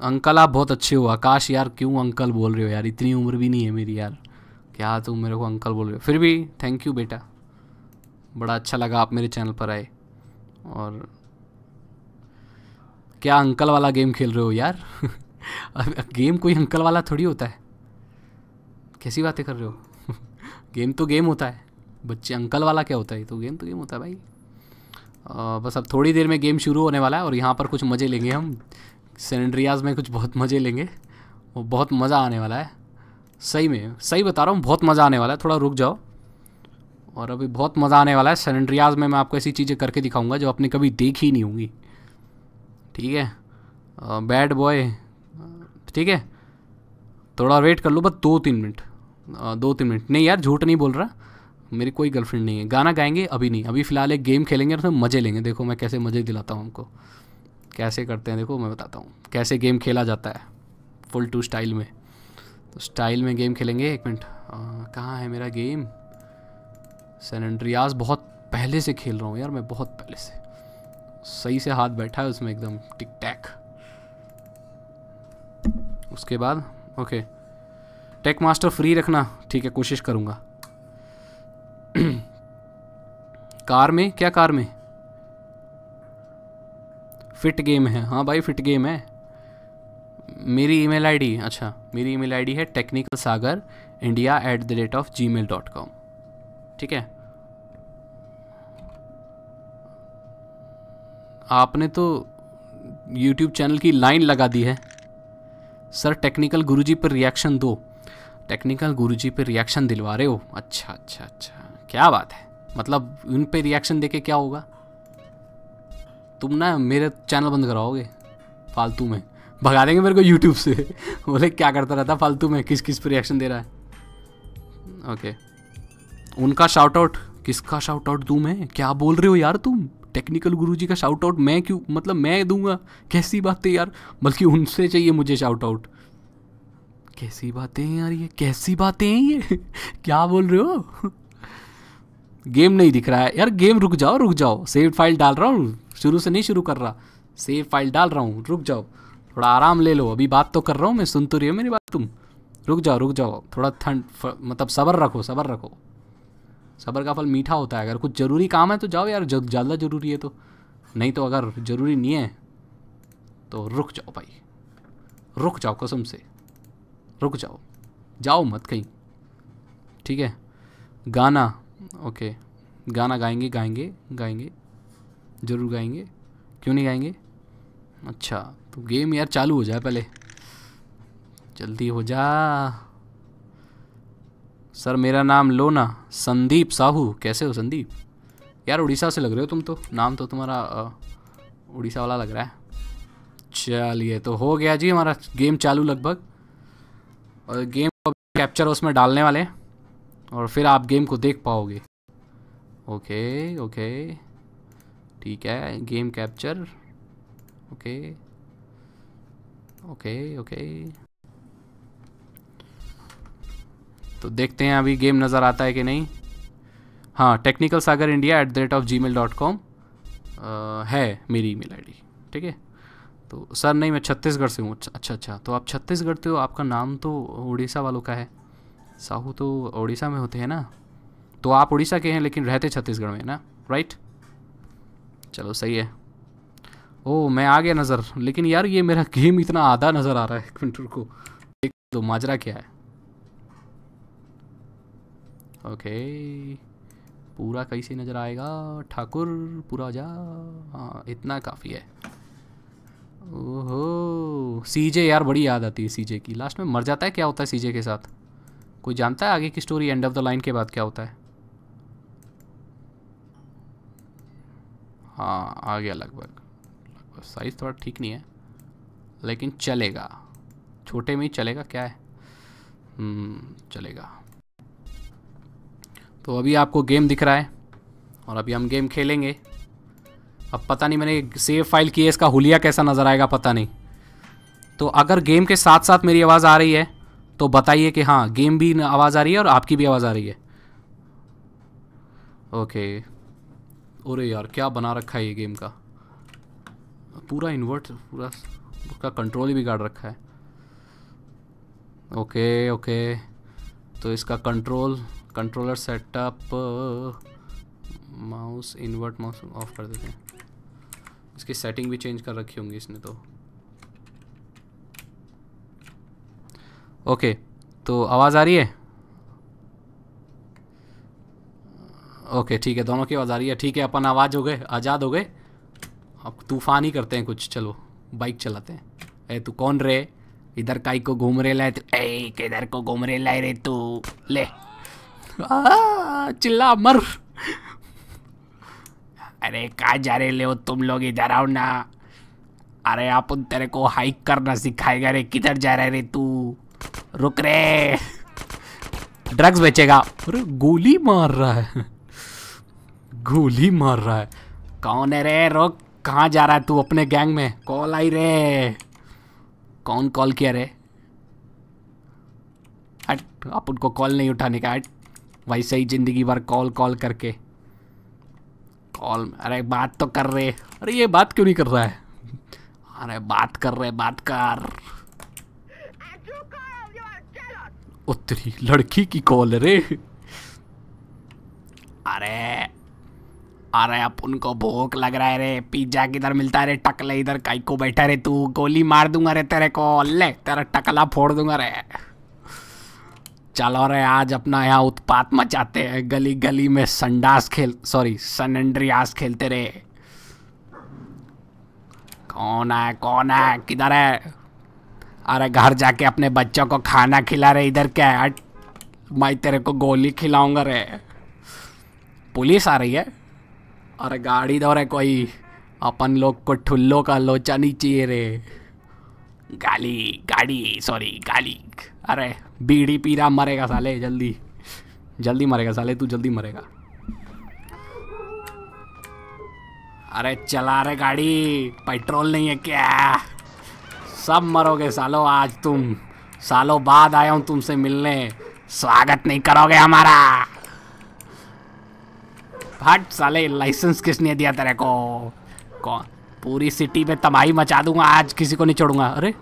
अंकल आप बहुत अच्छे हो आकाश यार क्यों अंकल बोल रहे हो यार इतनी उम्र भी नहीं है मेरी यार क्या तुम मेरे को अंकल बोल रहे हो फिर भी थैंक यू बेटा बड़ा अच्छा लगा आप मेरे चैनल पर आए और क्या अंकल वाला गेम खेल रहे हो यार गेम कोई अंकल वाला थोड़ी होता है कैसी बातें कर रहे हो गेम तो गेम होता है बच्चे अंकल वाला क्या होता है तो गेम तो गेम होता है भाई आ, बस अब थोड़ी देर में गेम शुरू होने वाला है और यहाँ पर कुछ मज़े लेंगे हम सेंड्रियाज में कुछ बहुत मज़े लेंगे और बहुत मज़ा आने वाला है सही में सही बता रहा हूँ बहुत मज़ा आने वाला है थोड़ा रुक जाओ और अभी बहुत मज़ा आने वाला है सेंड्रियाज में मैं आपको ऐसी चीज़ें करके दिखाऊंगा जो आपने कभी देखी नहीं होंगी ठीक है बैड बॉय ठीक है थोड़ा वेट कर लो बस दो तीन मिनट दो तीन मिनट नहीं यार झूठ नहीं बोल रहा मेरी कोई गर्लफ्रेंड नहीं है गाना गाएंगे अभी नहीं अभी फ़िलहाल एक गेम खेलेंगे और उसमें मज़े लेंगे देखो मैं कैसे मज़े दिलाता हूँ उनको कैसे करते हैं देखो मैं बताता हूँ कैसे गेम खेला जाता है फुल टू स्टाइल में तो स्टाइल में गेम खेलेंगे एक मिनट कहाँ है मेरा गेम सैन एंड्रियाज बहुत पहले से खेल रहा हूँ यार मैं बहुत पहले से सही से हाथ बैठा है उसमें एकदम टिक टैक उसके बाद ओके टेक मास्टर फ्री रखना ठीक है कोशिश करूँगा कार में क्या कार में फिट गेम है हाँ भाई फिट गेम है मेरी ईमेल आईडी अच्छा मेरी ईमेल आईडी है technical Sagar India at the rate of Gmail dot com ठीक है आपने तो यूट्यूब चैनल की लाइन लगा दी है सर टेक्निकल गुरुजी पर रिएक्शन दो टेक्निकल गुरुजी पर रिएक्शन दिलवा रहे हो अच्छा अच्छा अच्छा क्या बात है मतलब उन पर रिएक्शन देके क्या होगा तुम ना मेरे चैनल बंद कराओगे फालतू में भगा देंगे मेरे को यूट्यूब से बोले क्या करता रहता फालतू में किस किस पर रिएक्शन दे रहा है ओके उनका शाउट आउट किसका शाउट आउट दूँ मैं क्या बोल रहे हो यार तुम टेक्निकल जी का शाउट आउट मैं क्यों मतलब मैं दूंगा कैसी बातें यार बल्कि उनसे चाहिए मुझे शाउट आउट कैसी बातें हैं यार ये कैसी बातें हैं ये क्या बोल रहे हो गेम नहीं दिख रहा है यार गेम रुक जाओ रुक जाओ सेव फाइल डाल रहा हूँ शुरू से नहीं शुरू कर रहा सेव फाइल डाल रहा हूँ रुक जाओ थोड़ा आराम ले लो अभी बात तो कर रहा हूँ मैं सुन तो रही हो मेरी बात तुम रुक जाओ रुक जाओ थोड़ा ठंड मतलब सबर रखो सबर रखो सबर का फल मीठा होता है अगर कुछ ज़रूरी काम है तो जाओ यार ज़्यादा ज़रूरी है तो नहीं तो अगर ज़रूरी नहीं है तो रुक जाओ भाई रुक जाओ कसम से रुक जाओ जाओ मत कहीं ठीक है गाना ओके गाना गाएंगे गाएंगे गाएंगे ज़रूर गाएंगे क्यों नहीं गाएंगे अच्छा तो गेम यार चालू हो जाए पहले जल्दी हो जा सर मेरा नाम लोना संदीप साहू कैसे हो संदीप यार उड़ीसा से लग रहे हो तुम तो नाम तो तुम्हारा उड़ीसा वाला लग रहा है चलिए तो हो गया जी हमारा गेम चालू लगभग और गेम कैप्चर उसमें डालने वाले और फिर आप गेम को देख पाओगे ओके ओके ठीक है game capture okay okay okay तो देखते हैं अभी गेम नज़र आता है कि नहीं हाँ technical Sagar India at the rate of Gmail dot com है मेरी ई मेल आई डी ठीक है तो सर नहीं मैं छत्तीसगढ़ से हूँ अच्छा अच्छा, अच्छा तो आप छत्तीसगढ़ से हो आपका नाम तो उड़ीसा वालों का है साहू तो उड़ीसा में होते हैं ना तो आप उड़ीसा के हैं लेकिन रहते छत्तीसगढ़ में ना राइट चलो सही है ओ मैं आ गया नज़र लेकिन यार ये मेरा गेम इतना आधा नज़र आ रहा है कंट्रोल को देख दो तो माजरा क्या है ओके पूरा कैसे नज़र आएगा ठाकुर पूरा जा हाँ इतना काफ़ी है ओहो सीजे यार बड़ी याद आती है सीजे की लास्ट में मर जाता है क्या होता है सीजे के साथ कोई जानता है आगे की story end of the line के बाद क्या होता है हाँ आ गया लगभग लगभग साइज़ थोड़ा ठीक नहीं है लेकिन चलेगा छोटे में ही चलेगा क्या है हम्म, चलेगा तो अभी आपको गेम दिख रहा है और अभी हम गेम खेलेंगे अब पता नहीं मैंने सेव फाइल की है इसका हुलिया कैसा नज़र आएगा पता नहीं तो अगर गेम के साथ साथ मेरी आवाज़ आ रही है तो बताइए कि हाँ गेम भी आवाज़ आ रही है और आपकी भी आवाज़ आ रही है ओके अरे यार क्या बना रखा है ये गेम का पूरा इन्वर्ट पूरा उसका कंट्रोल ही बिगाड़ रखा है ओके ओके तो इसका control controller setup mouse invert mouse off कर देते हैं इसकी सेटिंग भी चेंज कर रखी होंगी इसने तो ओके तो आवाज़ आ रही है ओके ठीक है दोनों की आवाज़ आ रही है ठीक है अपन आवाज़ हो गए आज़ाद हो गए अब तूफान ही करते हैं कुछ चलो बाइक चलाते हैं ए तू कौन रे इधर काई को घूम रहे लाए तू ए किधर को घूम रहे लाए रे तू ले Ah, चिल्ला मर अरे कहा जा रहे ले तुम लोग इधर आओ ना अरे आप उन तेरे को हाइक करना सिखाएगा रे किधर जा रहे रे तू रुक रे ड्रग्स बेचेगा अरे गोली मार रहा है गोली मार रहा है कौन है रे रुक कहाँ जा रहा है तू अपने गैंग में कॉल आई रे कौन कॉल किया रे हट आप उनको कॉल नहीं उठाने का हट वैसे ही ज़िंदगी भर कॉल कॉल करके कॉल अरे बात तो कर रहे अरे ये बात क्यों नहीं कर रहा है अरे बात कर रहे बात कर उतरी लड़की की कॉल रे अरे अरे अपन को भूख लग रहा है रे पिज्जा किधर मिलता है रे टकले इधर काई को बैठा रे तू गोली मार दूंगा रे तेरे को ले तेरा टकला फोड़ दूंगा रे चलो रे आज अपना यहाँ उत्पात मचाते हैं गली गली में संडास खेल सॉरी सन एंड्रियास खेलते रहे कौन है कौन है किधर है अरे घर जाके अपने बच्चों को खाना खिला रहे इधर क्या है मैं तेरे को गोली खिलाऊंगा रे पुलिस आ रही है अरे गाड़ी दौड़े तो कोई अपन लोग को ठुल्लो का लोचा नहीं चाहिए रे गाली गाड़ी सॉरी गाली अरे बीड़ी पी रहा मरेगा साले जल्दी जल्दी मरेगा साले तू जल्दी मरेगा अरे चला रहे गाड़ी पेट्रोल नहीं है क्या सब मरोगे सालो आज तुम सालों बाद आया हूँ तुमसे मिलने स्वागत नहीं करोगे हमारा हट साले लाइसेंस किसने दिया तेरे को कौन पूरी सिटी में तबाही मचा दूंगा आज किसी को नहीं छोड़ूंगा अरे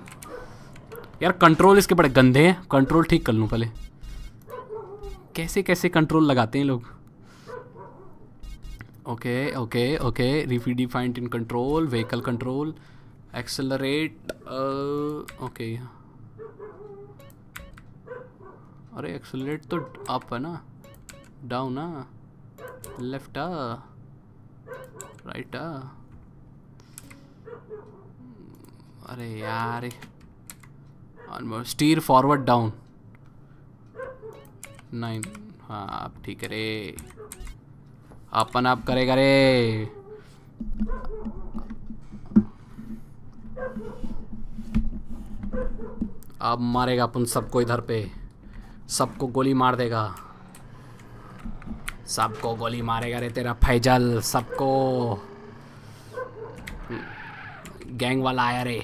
यार कंट्रोल इसके बड़े गंदे हैं कंट्रोल ठीक कर लूँ पहले कैसे कैसे कंट्रोल लगाते हैं लोग okay okay okay redefined in control vehicle control accelerate okay अरे एक्सेलरेट तो अप है ना डाउन ना लेफ्ट आ राइट आ अरे यार स्टीर फॉरवर्ड डाउन नाइन हाँ आप ठीक है रे अपन आप करेगा रे अब मारेगा अपन सबको इधर पे सबको गोली मार देगा सबको गोली मारेगा रे तेरा फैजल सबको हम्म, गैंग वाला आया रे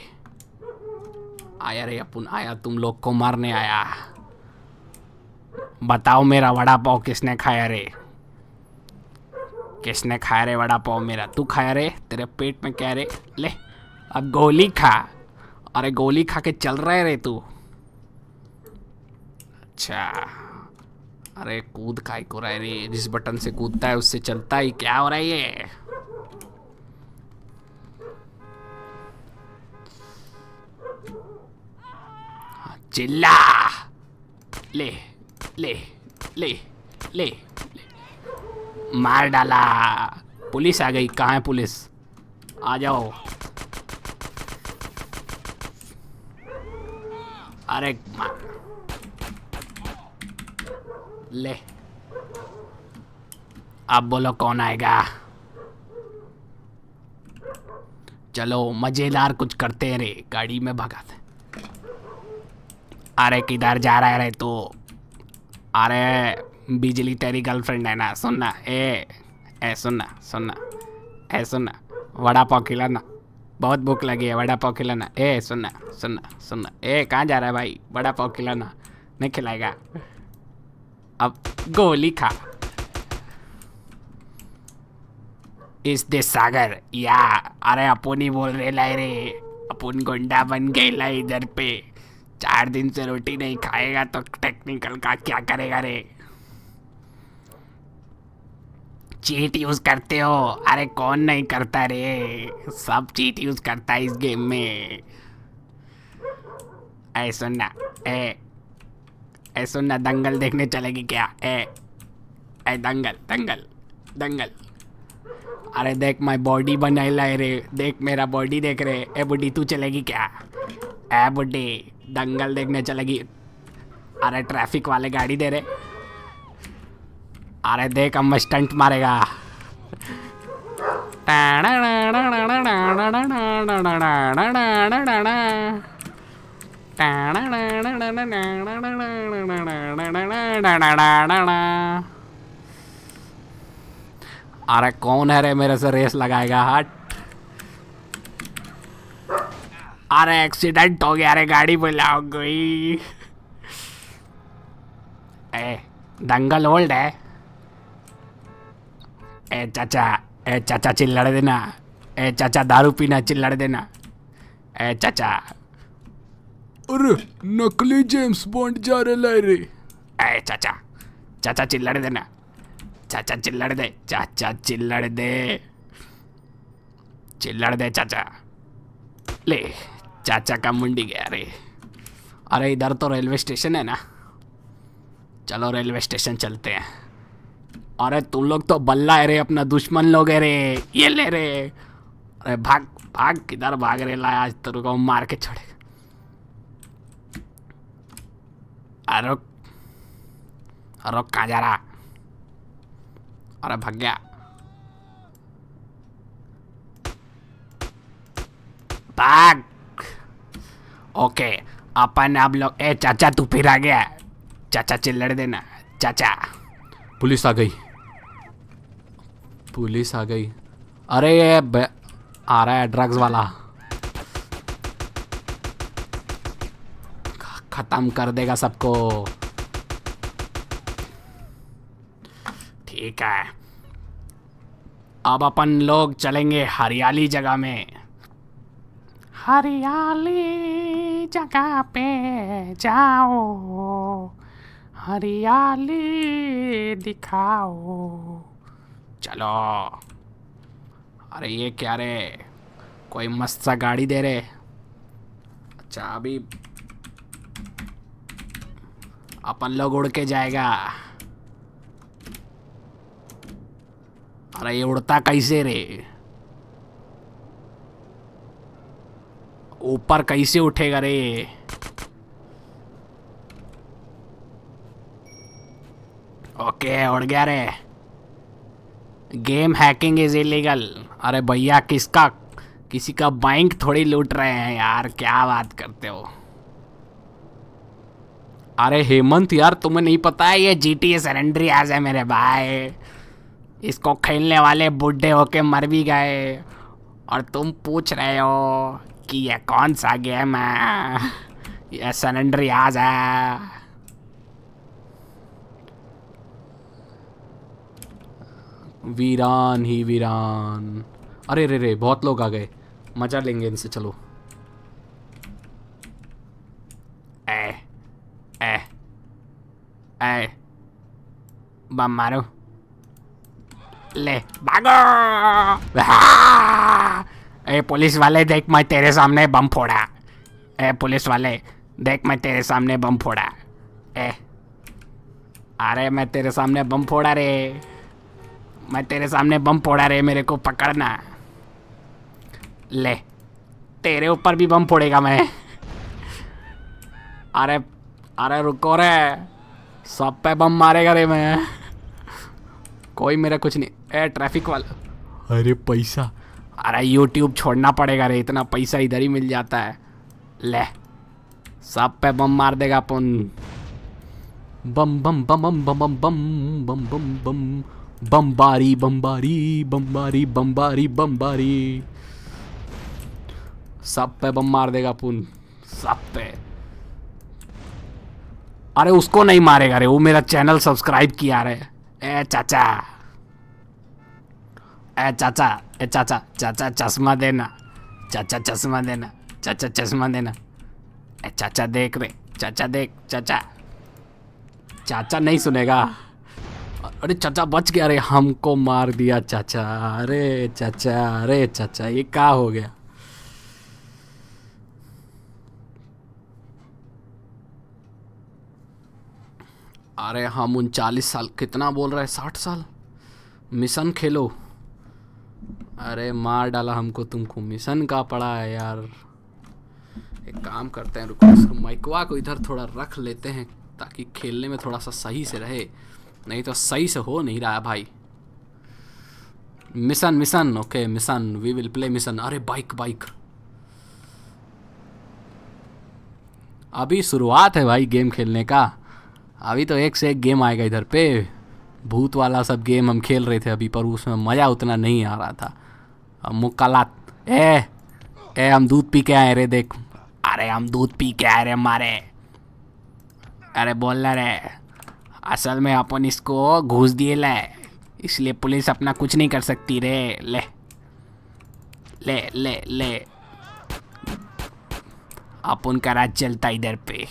आया रे अपन आया तुम लोग को मारने आया बताओ मेरा वड़ा पाव किसने खाया रे किसने खाया रे वड़ा पाव मेरा तू खाया रे तेरे पेट में क्या रे ले अब गोली खा अरे गोली खा के चल रहे रे तू अच्छा अरे कूद का ही को रहा है रे जिस बटन से कूदता है उससे चलता ही क्या हो रहा है ये चिल्ला ले ले ले ले मार डाला पुलिस आ गई कहाँ है पुलिस आ जाओ अरे ले अब बोलो कौन आएगा चलो मज़ेदार कुछ करते हैं रे गाड़ी में भगाते अरे किधर जा रहा है रे तू अरे बिजली तेरी गर्लफ्रेंड है ना सुनना ए ए सुनना सुनना ए सुनना वड़ा पाव खिलाना बहुत भूख लगी है वड़ा पाव खिलाना ए सुनना सुनना सुनना ए कहाँ जा रहा है भाई वड़ा पाव खिलाना नहीं खिलाएगा अब गोली खा इस देश सागर या अरे अपुन ही बोल रहे लाई रे अपुन गुंडा बन गए लाए इधर पे चार दिन से रोटी नहीं खाएगा तो टेक्निकल का क्या करेगा रे चीट यूज करते हो अरे कौन नहीं करता रे सब चीट यूज करता है इस गेम में ऐ सुनना ऐ सुनना दंगल देखने चलेगी क्या ए ऐ दंगल दंगल दंगल अरे देख मैं बॉडी बनाई लाए रे देख मेरा बॉडी देख रहे ए बुढ़ी तू चलेगी क्या ए बुढ़ी दंगल देखने चलेगी अरे ट्रैफिक वाले गाड़ी दे रहे अरे देख हम स्टंट मारेगा अरे कौन है रे मेरे से रेस लगाएगा हट अरे एक्सीडेंट हो गया अरे गाड़ी बुलाओ गई ए दंगल ओल्ड है ए चाचा ए चाचा चिल्लड़ देना ए चाचा दारू पीना चिल्लड़ देना ए चाचा अरे नकली जेम्स बॉन्ड जा रहे ला ए चाचा चाचा चिल्लड़ देना चाचा चिल्लड़ दे चाचा चिल्लड़ दे चिल्लड़ दे चाचा ले चाचा का मुंडी गया अरे अरे इधर तो रेलवे स्टेशन है ना चलो रेलवे स्टेशन चलते हैं अरे तुम लोग तो बल्ला है रे अपना दुश्मन लोग है रे ये ले रे अरे भाग भाग किधर भाग रे लाया आज तेरे को मार के छोड़े अरे अरे कहाँ जा रहा अरे भाग गया भाग ओके अपन आप लोग ए चाचा तू फिर आ गया चाचा चिल्लड़ देना चाचा पुलिस आ गई पुलिस आ गई अरे ये आ रहा है ड्रग्स वाला खत्म कर देगा सबको ठीक है अब अपन लोग चलेंगे हरियाली जगह में हरियाली जगह पे जाओ हरियाली दिखाओ चलो अरे ये क्या रे कोई मस्त सा गाड़ी दे रहे अच्छा अभी अपन लोग उड़ के जाएगा अरे ये उड़ता कैसे रे ऊपर कैसे उठेगा रे ओके उड़ गया रे गेम हैकिंग इज इलीगल अरे भैया किसका किसी का बैंक थोड़ी लूट रहे हैं यार क्या बात करते हो अरे हेमंत यार तुम्हें नहीं पता है ये जी टी एस एरेंड्रियाज है मेरे भाई इसको खेलने वाले बुढे होके मर भी गए और तुम पूछ रहे हो कि ये कौन सा गेम है ये याद है वीरान ही वीरान अरे रे रे बहुत लोग आ गए मजा लेंगे इनसे चलो ए ए ए बम मारो ले भागो ए पुलिस वाले देख मैं तेरे सामने बम फोड़ा ए पुलिस वाले देख मैं तेरे सामने बम फोड़ा ए अरे मैं तेरे सामने बम फोड़ा रे मैं तेरे सामने बम फोड़ा रे मेरे को पकड़ना ले तेरे ऊपर भी बम फोड़ेगा मैं अरे अरे रुको रे सब पे बम मारेगा रे मैं कोई मेरा कुछ नहीं ए ट्रैफिक वाला अरे पैसा अरे यूट्यूब छोड़ना पड़ेगा रे इतना पैसा इधर ही मिल जाता है ले सब पे बम मार देगा अपन बम बम बम बम बम बम बम बम बम बम बम्बारी बम्बारी बम्बारी बम्बारी बम्बारी सब पे बम मार देगा पुन सब पे अरे उसको नहीं मारेगा रे वो मेरा चैनल सब्सक्राइब किया रे ए चाचा ए चाचा ए चाचा चाचा चश्मा देना चाचा चश्मा देना चाचा चश्मा देना ए चाचा देख रे चाचा देख चाचा चाचा नहीं सुनेगा अरे चाचा बच गया अरे हमको मार दिया चाचा अरे चाचा अरे चाचा ये क्या हो गया अरे हम उनचालीस साल कितना बोल रहे हैं साठ साल मिशन खेलो अरे मार डाला हमको तुमको मिशन का पड़ा है यार एक काम करते हैं रुको इसको माइकवा को इधर थोड़ा रख लेते हैं ताकि खेलने में थोड़ा सा सही से रहे नहीं तो सही से हो नहीं रहा भाई mission mission okay mission we will play mission अरे बाइक बाइक अभी शुरुआत है भाई गेम खेलने का अभी तो एक से एक गेम आएगा इधर पे भूत वाला सब गेम हम खेल रहे थे अभी पर उसमें मज़ा उतना नहीं आ रहा था मुकालात ए ए हम दूध पी के आए रे देख अरे हम दूध पी के आए रे मारे अरे बोल रे असल में अपन इसको घूस दिए ले इसलिए पुलिस अपना कुछ नहीं कर सकती रे ले ले ले ले अपन का राज चलता इधर पे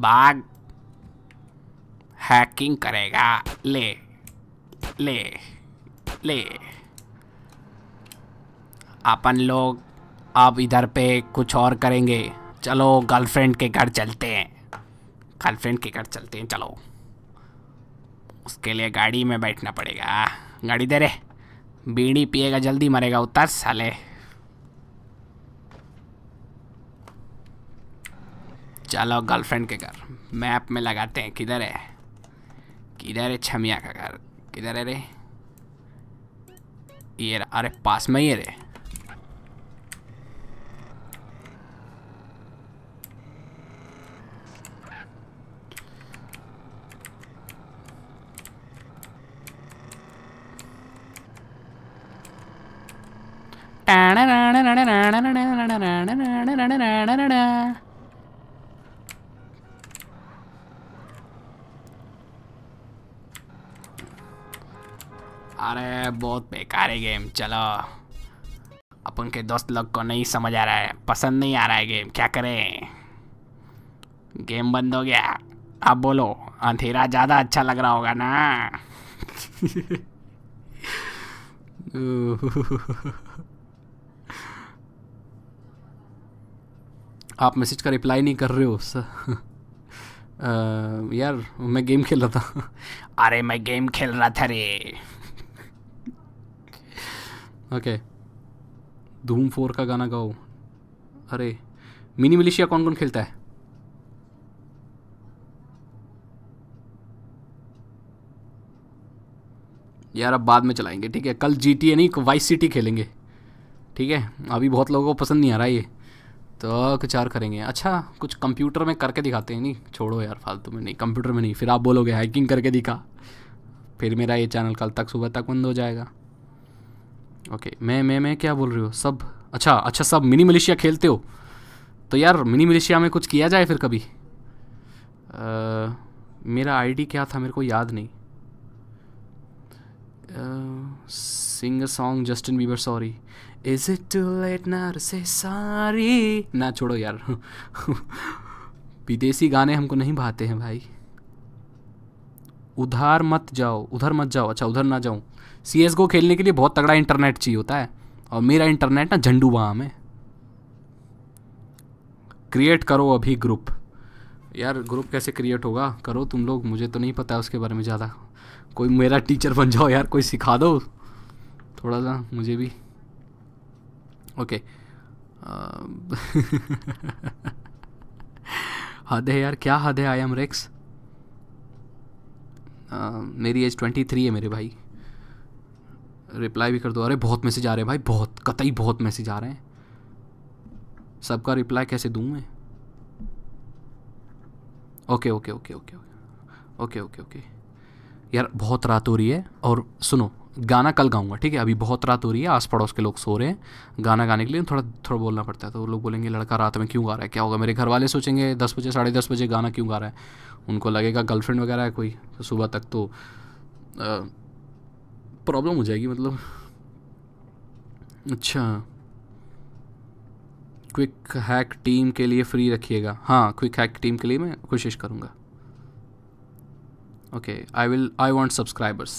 बाघ हैकिंग करेगा ले ले ले अपन लोग अब इधर पे कुछ और करेंगे चलो गर्लफ्रेंड के घर चलते हैं गर्लफ्रेंड के घर चलते हैं चलो उसके लिए गाड़ी में बैठना पड़ेगा गाड़ी दे रहे बीड़ी पिएगा जल्दी मरेगा उतर साले चलो गर्लफ्रेंड के घर मैप में लगाते हैं किधर है किनारे छमिया का घर किधर अरे ये अरे पास में ही अरे ടാണ ടാണ ടാണ ടാണ ടാണ ടാണ ടാണ ടാണ ടാണ ടാണ अरे बहुत बेकार है गेम चलो अपन के दोस्त लोग को नहीं समझ आ रहा है पसंद नहीं आ रहा है गेम क्या करें गेम बंद हो गया अब बोलो अंधेरा ज़्यादा अच्छा लग रहा होगा ना आप मैसेज का रिप्लाई नहीं कर रहे हो सर यार मैं गेम खेल रहा था अरे मैं गेम खेल रहा था रे ओके धूम फोर का गाना गाओ अरे मिनी मिलिशिया कौन कौन खेलता है यार अब बाद में चलाएंगे ठीक है कल जी टी नहीं वाइस सिटी खेलेंगे ठीक है अभी बहुत लोगों को पसंद नहीं आ रहा ये तो कुछ और करेंगे अच्छा कुछ कंप्यूटर में करके दिखाते हैं नहीं छोड़ो यार फालतू में नहीं कंप्यूटर में नहीं फिर आप बोलोगे हैकिंग करके दिखा फिर मेरा ये चैनल कल तक सुबह तक बंद हो जाएगा ओके मैं मैं मैं क्या बोल रही हो सब अच्छा अच्छा सब मिनी मलेशिया खेलते हो तो यार मिनी मलेशिया में कुछ किया जाए फिर कभी आ, मेरा आईडी क्या था मेरे को याद नहीं sing song Justin Bieber sorry is it too late now say सारी ना छोड़ो यार विदेशी गाने हमको नहीं भाते हैं भाई उधार मत जाओ उधर मत जाओ अच्छा उधर ना जाऊँ सी एस गो खेलने के लिए बहुत तगड़ा इंटरनेट चाहिए होता है और मेरा इंटरनेट ना झंडू वहाँ में क्रिएट करो अभी ग्रुप यार ग्रुप कैसे क्रिएट होगा करो तुम लोग मुझे तो नहीं पता उसके बारे में ज़्यादा कोई मेरा टीचर बन जाओ यार कोई सिखा दो थोड़ा सा मुझे भी ओके हद है यार क्या हद है आई एम रेक्स मेरी एज ट्वेंटी थ्री है मेरे भाई रिप्लाई भी कर दो अरे बहुत मैसेज आ रहे हैं भाई बहुत कतई बहुत मैसेज आ रहे हैं सबका रिप्लाई कैसे दूँ मैं okay okay okay okay okay okay okay यार बहुत रात हो रही है और सुनो गाना कल गाऊंगा ठीक है अभी बहुत रात हो रही है आस पड़ोस के लोग सो रहे हैं गाना गाने के लिए थोड़ा थोड़ा बोलना पड़ता है तो लोग बोलेंगे लड़का रात में क्यों गा रहा है क्या होगा मेरे घर वाले सोचेंगे दस बजे साढ़े दस बजे गाना क्यों गा रहा है उनको लगेगा गर्लफ्रेंड वगैरह है कोई तो सुबह तक तो आ, प्रॉब्लम हो जाएगी मतलब अच्छा क्विक हैक टीम के लिए फ्री रखिएगा हाँ क्विक हैक टीम के लिए मैं कोशिश करूँगा okay I will I want subscribers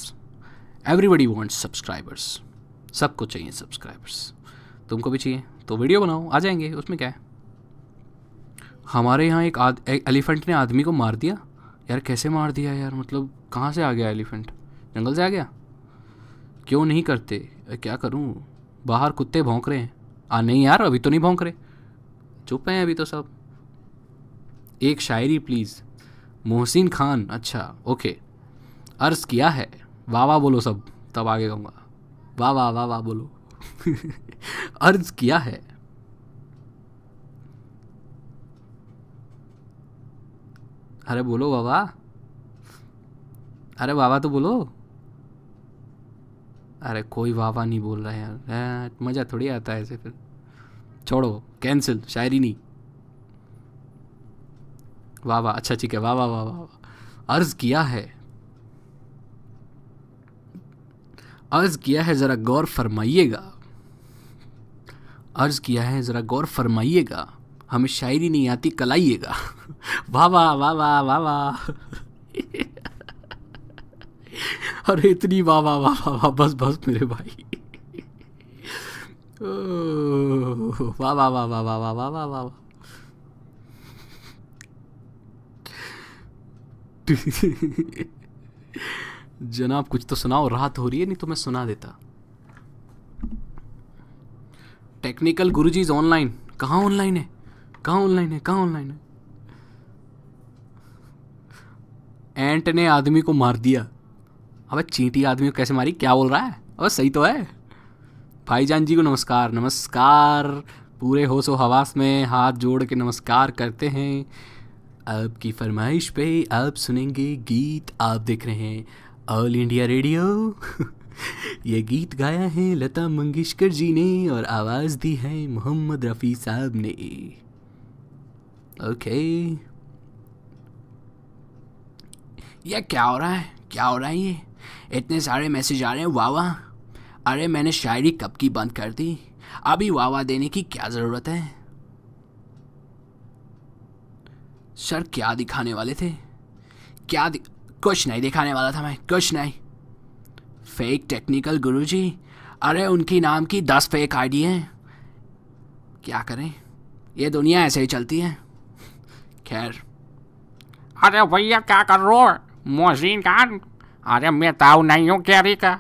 everybody wants subscribers सबको चाहिए सब्सक्राइबर्स तुमको भी चाहिए तो वीडियो बनाओ आ जाएंगे उसमें क्या है हमारे यहाँ एक, आद, एक एलिफेंट ने आदमी को मार दिया यार कैसे मार दिया यार मतलब कहाँ से आ गया एलिफेंट जंगल से आ गया क्यों नहीं करते क्या करूँ बाहर कुत्ते भौंक रहे हैं आ नहीं यार अभी तो नहीं भौंक रहे चुप हैं अभी तो सब एक शायरी प्लीज़ मोहसिन खान अच्छा ओके अर्ज़ किया है वाह वाह बोलो सब तब आगे कहूँगा वाह वाह वाह वाह बोलो अर्ज़ किया है अरे बोलो बाबा अरे बाबा तो बोलो अरे कोई वाह नहीं बोल रहा है यार मज़ा थोड़ी आता है ऐसे फिर छोड़ो कैंसिल शायरी नहीं वाह वाह अच्छा ठीक है वाह वाह वाह वाह अर्ज़ किया है अर्ज़ किया है ज़रा गौर फरमाइएगा अर्ज़ किया है ज़रा गौर फरमाइएगा हमें शायरी नहीं आती कलाइएगा वाह वाह वाह वाह वाह वाह अरे इतनी वाह वाह वाह वाह वाह बस बस मेरे भाई वाह वाह वाह वाह वाह वाह वाह वाह वाह जनाब कुछ तो सुनाओ रात हो रही है नहीं तो मैं सुना देता टेक्निकल गुरुजी इज ऑनलाइन कहाँ ऑनलाइन है कहाँ ऑनलाइन है कहाँ ऑनलाइन है एंट ने आदमी को मार दिया अबे चींटी आदमी को कैसे मारी क्या बोल रहा है अबे सही तो है भाईजान जी को नमस्कार नमस्कार पूरे होशो हवास में हाथ जोड़ के नमस्कार करते हैं आपकी फरमाइश पे आप सुनेंगे गीत आप देख रहे हैं ऑल इंडिया रेडियो ये गीत गाया है लता मंगेशकर जी ने और आवाज़ दी है मोहम्मद रफ़ी साहब ने ओके ये क्या हो रहा है क्या हो रहा है ये इतने सारे मैसेज आ रहे हैं वाह वाह अरे मैंने शायरी कब की बंद कर दी अभी वाह वाह देने की क्या ज़रूरत है सर क्या दिखाने वाले थे क्या दि... कुछ नहीं दिखाने वाला था मैं कुछ नहीं फेक टेक्निकल गुरुजी अरे उनकी नाम की दस फेक आईडी हैं क्या करें ये दुनिया ऐसे ही चलती है खैर अरे भैया क्या कर रहे हो मोहसिन खान अरे मैं ताऊ नहीं हूँ क्यारी का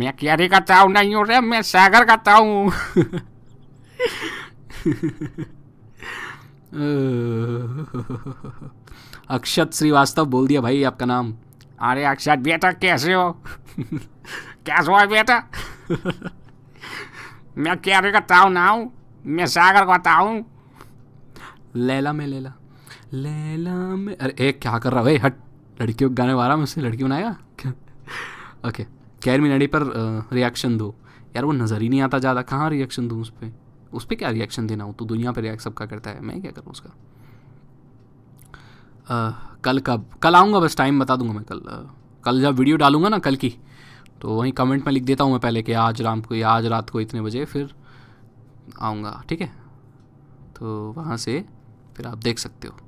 मैं क्यारी का ताऊ नहीं हूँ रे मैं सागर का ताऊ हूँ अक्षत श्रीवास्तव बोल दिया भाई आपका नाम अरे अक्षत बेटा कैसे हो कैसे हो बेटा मैं क्यारी का ताऊ ना हूँ मैं सागर का ताऊ लैला में लैला लैला में अरे एक क्या कर रहा है हट लड़कियों के गाने वाला मुझसे उससे लड़की बनाएगा ओके खैर नड़ी पर रिएक्शन दो यार वो नज़र ही नहीं आता ज़्यादा कहाँ रिएक्शन दूँ उस पर उस पर क्या रिएक्शन देना हो तो दुनिया पर रिएक्ट सबका करता है मैं क्या करूँ उसका आ, कल कब कल आऊँगा बस टाइम बता दूंगा मैं कल कल जब वीडियो डालूंगा ना कल की तो वहीं कमेंट में लिख देता हूँ मैं पहले कि आज राम को आज रात को इतने बजे फिर आऊँगा ठीक है तो वहाँ से फिर आप देख सकते हो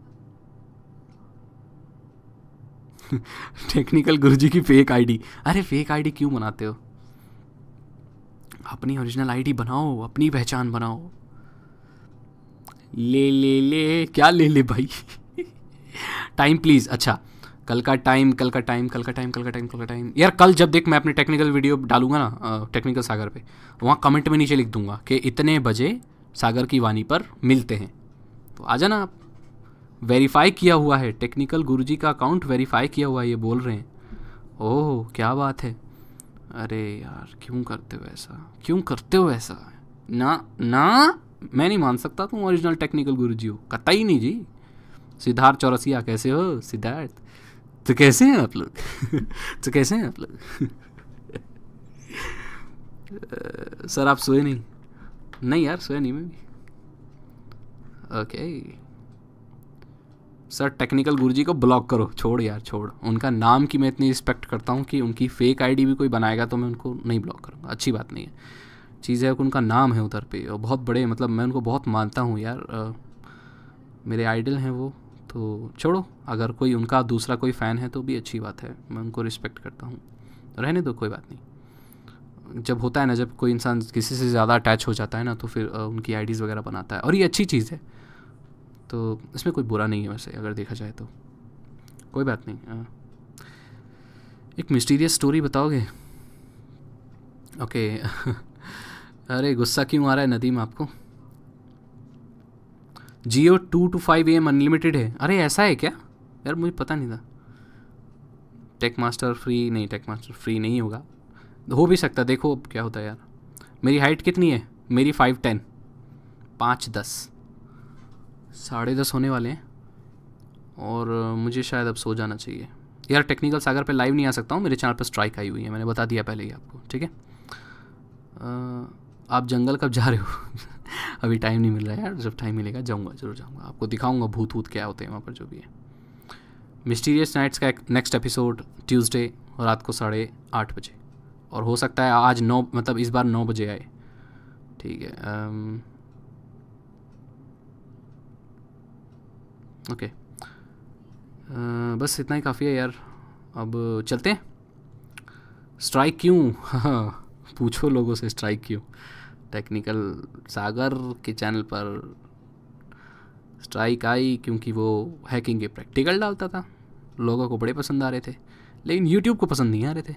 टेक्निकल गुरुजी की फेक आईडी अरे फेक आईडी क्यों बनाते हो अपनी ओरिजिनल आईडी बनाओ अपनी पहचान बनाओ ले ले ले क्या ले ले भाई टाइम प्लीज़ अच्छा कल का टाइम कल का टाइम कल का टाइम कल का टाइम कल का टाइम यार कल जब देख मैं अपने टेक्निकल वीडियो डालूंगा ना टेक्निकल सागर पे वहाँ कमेंट में नीचे लिख दूंगा कि इतने बजे सागर की वाणी पर मिलते हैं तो आ जाना आप वेरीफाई किया हुआ है टेक्निकल गुरुजी का अकाउंट वेरीफाई किया हुआ है ये बोल रहे हैं ओह क्या बात है अरे यार क्यों करते हो ऐसा क्यों करते हो ऐसा ना ना मैं नहीं मान सकता तुम ओरिजिनल टेक्निकल गुरुजी हो कता ही नहीं जी सिद्धार्थ चौरसिया कैसे हो सिद्धार्थ तो कैसे हैं आप लोग तो कैसे हैं आप लोग सर आप सोए नहीं नहीं यार सोए नहीं मैं भी ओके okay. सर टेक्निकल गुरु को ब्लॉक करो छोड़ यार छोड़ उनका नाम की मैं इतनी रिस्पेक्ट करता हूँ कि उनकी फेक आईडी भी कोई बनाएगा तो मैं उनको नहीं ब्लॉक करूँगा अच्छी बात नहीं है चीज़ है कि उनका नाम है उधर पे और बहुत बड़े मतलब मैं उनको बहुत मानता हूँ यार आ, मेरे आइडल हैं वो तो छोड़ो अगर कोई उनका दूसरा कोई फ़ैन है तो भी अच्छी बात है मैं उनको रिस्पेक्ट करता हूँ रहने दो कोई बात नहीं जब होता है ना जब कोई इंसान किसी से ज़्यादा अटैच हो जाता है ना तो फिर उनकी आईडीज़ वगैरह बनाता है और ये अच्छी चीज़ है तो इसमें कोई बुरा नहीं है वैसे अगर देखा जाए तो कोई बात नहीं आ, हाँ। एक मिस्टीरियस स्टोरी बताओगे ओके अरे गुस्सा क्यों आ रहा है नदीम आपको Jio two two five M unlimited है अरे ऐसा है क्या यार मुझे पता नहीं था टेक मास्टर फ्री नहीं टेक मास्टर फ्री नहीं होगा हो भी सकता देखो अब क्या होता है यार मेरी हाइट कितनी है मेरी फाइव टेन पाँच दस साढ़े दस होने वाले हैं और मुझे शायद अब सो जाना चाहिए यार टेक्निकल सागर पे लाइव नहीं आ सकता हूँ मेरे चैनल पर स्ट्राइक आई हुई है मैंने बता दिया पहले ही आपको ठीक है आप जंगल कब जा रहे हो अभी टाइम नहीं मिल रहा है यार जब टाइम मिलेगा जाऊँगा जरूर जाऊँगा आपको दिखाऊँगा भूत वूत क्या होते हैं वहाँ पर जो भी है मिस्टीरियस नाइट्स का एक नेक्स्ट एपिसोड ट्यूसडे रात को साढ़े आठ बजे और हो सकता है आज नौ मतलब इस बार नौ बजे आए ठीक है आम, ओके uh, बस इतना ही काफ़ी है यार अब चलते हैं स्ट्राइक क्यों हाँ पूछो लोगों से स्ट्राइक क्यों टेक्निकल सागर के चैनल पर स्ट्राइक आई क्योंकि वो हैकिंग के प्रैक्टिकल डालता था लोगों को बड़े पसंद आ रहे थे लेकिन यूट्यूब को पसंद नहीं आ रहे थे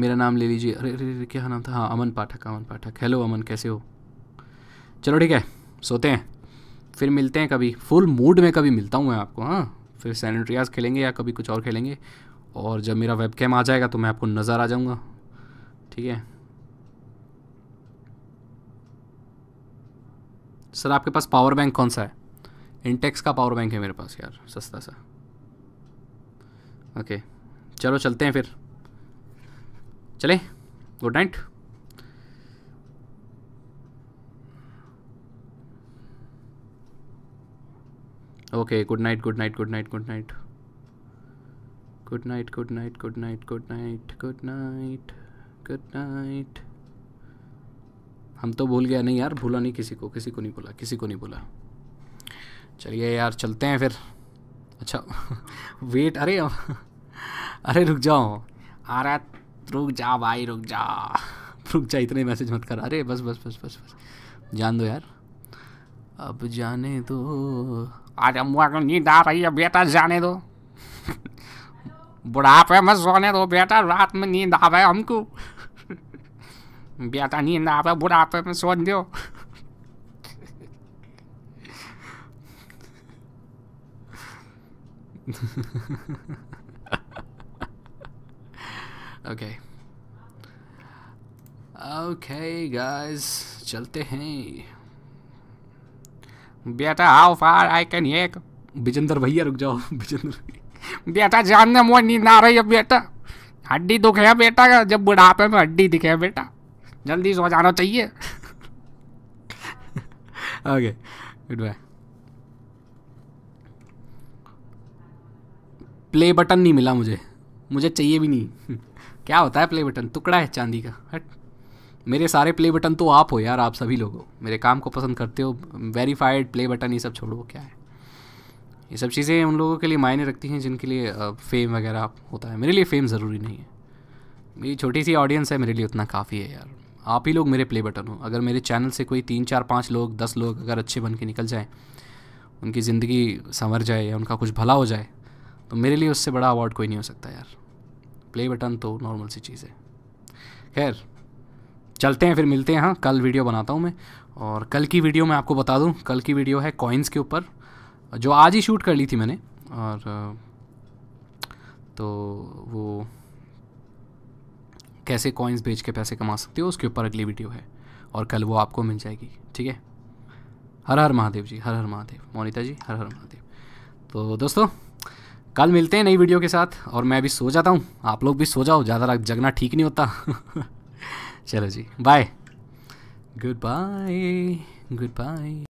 मेरा नाम ले लीजिए अरे अरे क्या नाम था हाँ अमन पाठक अमन पाठक हेलो अमन कैसे हो चलो ठीक है सोते हैं फिर मिलते हैं कभी फुल मूड में कभी मिलता हूँ मैं आपको हाँ फिर सैनिट्रियाज खेलेंगे या कभी कुछ और खेलेंगे और जब मेरा वेब कैम आ जाएगा तो मैं आपको नज़र आ जाऊँगा ठीक है सर आपके पास पावर बैंक कौन सा है इंटेक्स का पावर बैंक है मेरे पास यार सस्ता सा ओके चलो चलते हैं फिर चले good night okay good night good night good night good night good night good night good night good night good night good night हम तो भूल गया नहीं यार भूला नहीं किसी को किसी को नहीं भूला किसी को नहीं भूला चलिए यार चलते हैं फिर अच्छा वेट अरे अरे रुक जाओ आ रहा रुक जा भाई रुक जा रुक जा इतने मैसेज मत कर अरे बस बस बस बस बस जान दो यार अब जाने दो आज अम्मा को नींद आ रही है बेटा जाने दो बुढ़ापे में सोने दो बेटा रात में नींद आ रहा है हमको बेटा नींद आ है बुढ़ापे में सोने दो ओके ओके गाइस चलते हैं बेटा how far I can hack Vijendra भैया रुक जाओ विजेंद्र बेटा जान में नींद आ रही है बेटा हड्डी दुखे है बेटा जब बुढ़ापे में हड्डी दिखे बेटा जल्दी सो जाना चाहिए okay good bye play button नहीं मिला मुझे मुझे चाहिए भी नहीं क्या होता है प्ले बटन टुकड़ा है चांदी का हट मेरे सारे प्ले बटन तो आप हो यार आप सभी लोगों मेरे काम को पसंद करते हो वेरीफाइड प्ले बटन ये सब छोड़ो क्या है ये सब चीज़ें उन लोगों के लिए मायने रखती हैं जिनके लिए फेम वगैरह होता है मेरे लिए फेम ज़रूरी नहीं है मेरी छोटी सी ऑडियंस है मेरे लिए उतना काफ़ी है यार आप ही लोग मेरे प्ले बटन हो अगर मेरे चैनल से कोई तीन चार पाँच लोग दस लोग अगर अच्छे बन के निकल जाएँ उनकी ज़िंदगी संवर जाए या उनका कुछ भला हो जाए तो मेरे लिए उससे बड़ा अवार्ड कोई नहीं हो सकता यार प्ले बटन तो नॉर्मल सी चीज़ है खैर चलते हैं फिर मिलते हैं हाँ कल वीडियो बनाता हूँ मैं और कल की वीडियो मैं आपको बता दूँ कल की वीडियो है कॉइन्स के ऊपर जो आज ही शूट कर ली थी मैंने और तो वो कैसे कॉइन्स बेच के पैसे कमा सकते हो उसके ऊपर अगली वीडियो है और कल वो आपको मिल जाएगी ठीक है हर हर महादेव जी हर हर महादेव मोनिता जी हर हर महादेव तो दोस्तों कल मिलते हैं नई वीडियो के साथ और मैं भी सो जाता हूँ आप लोग भी सो जाओ ज़्यादा जगना ठीक नहीं होता चलो जी bye good bye good bye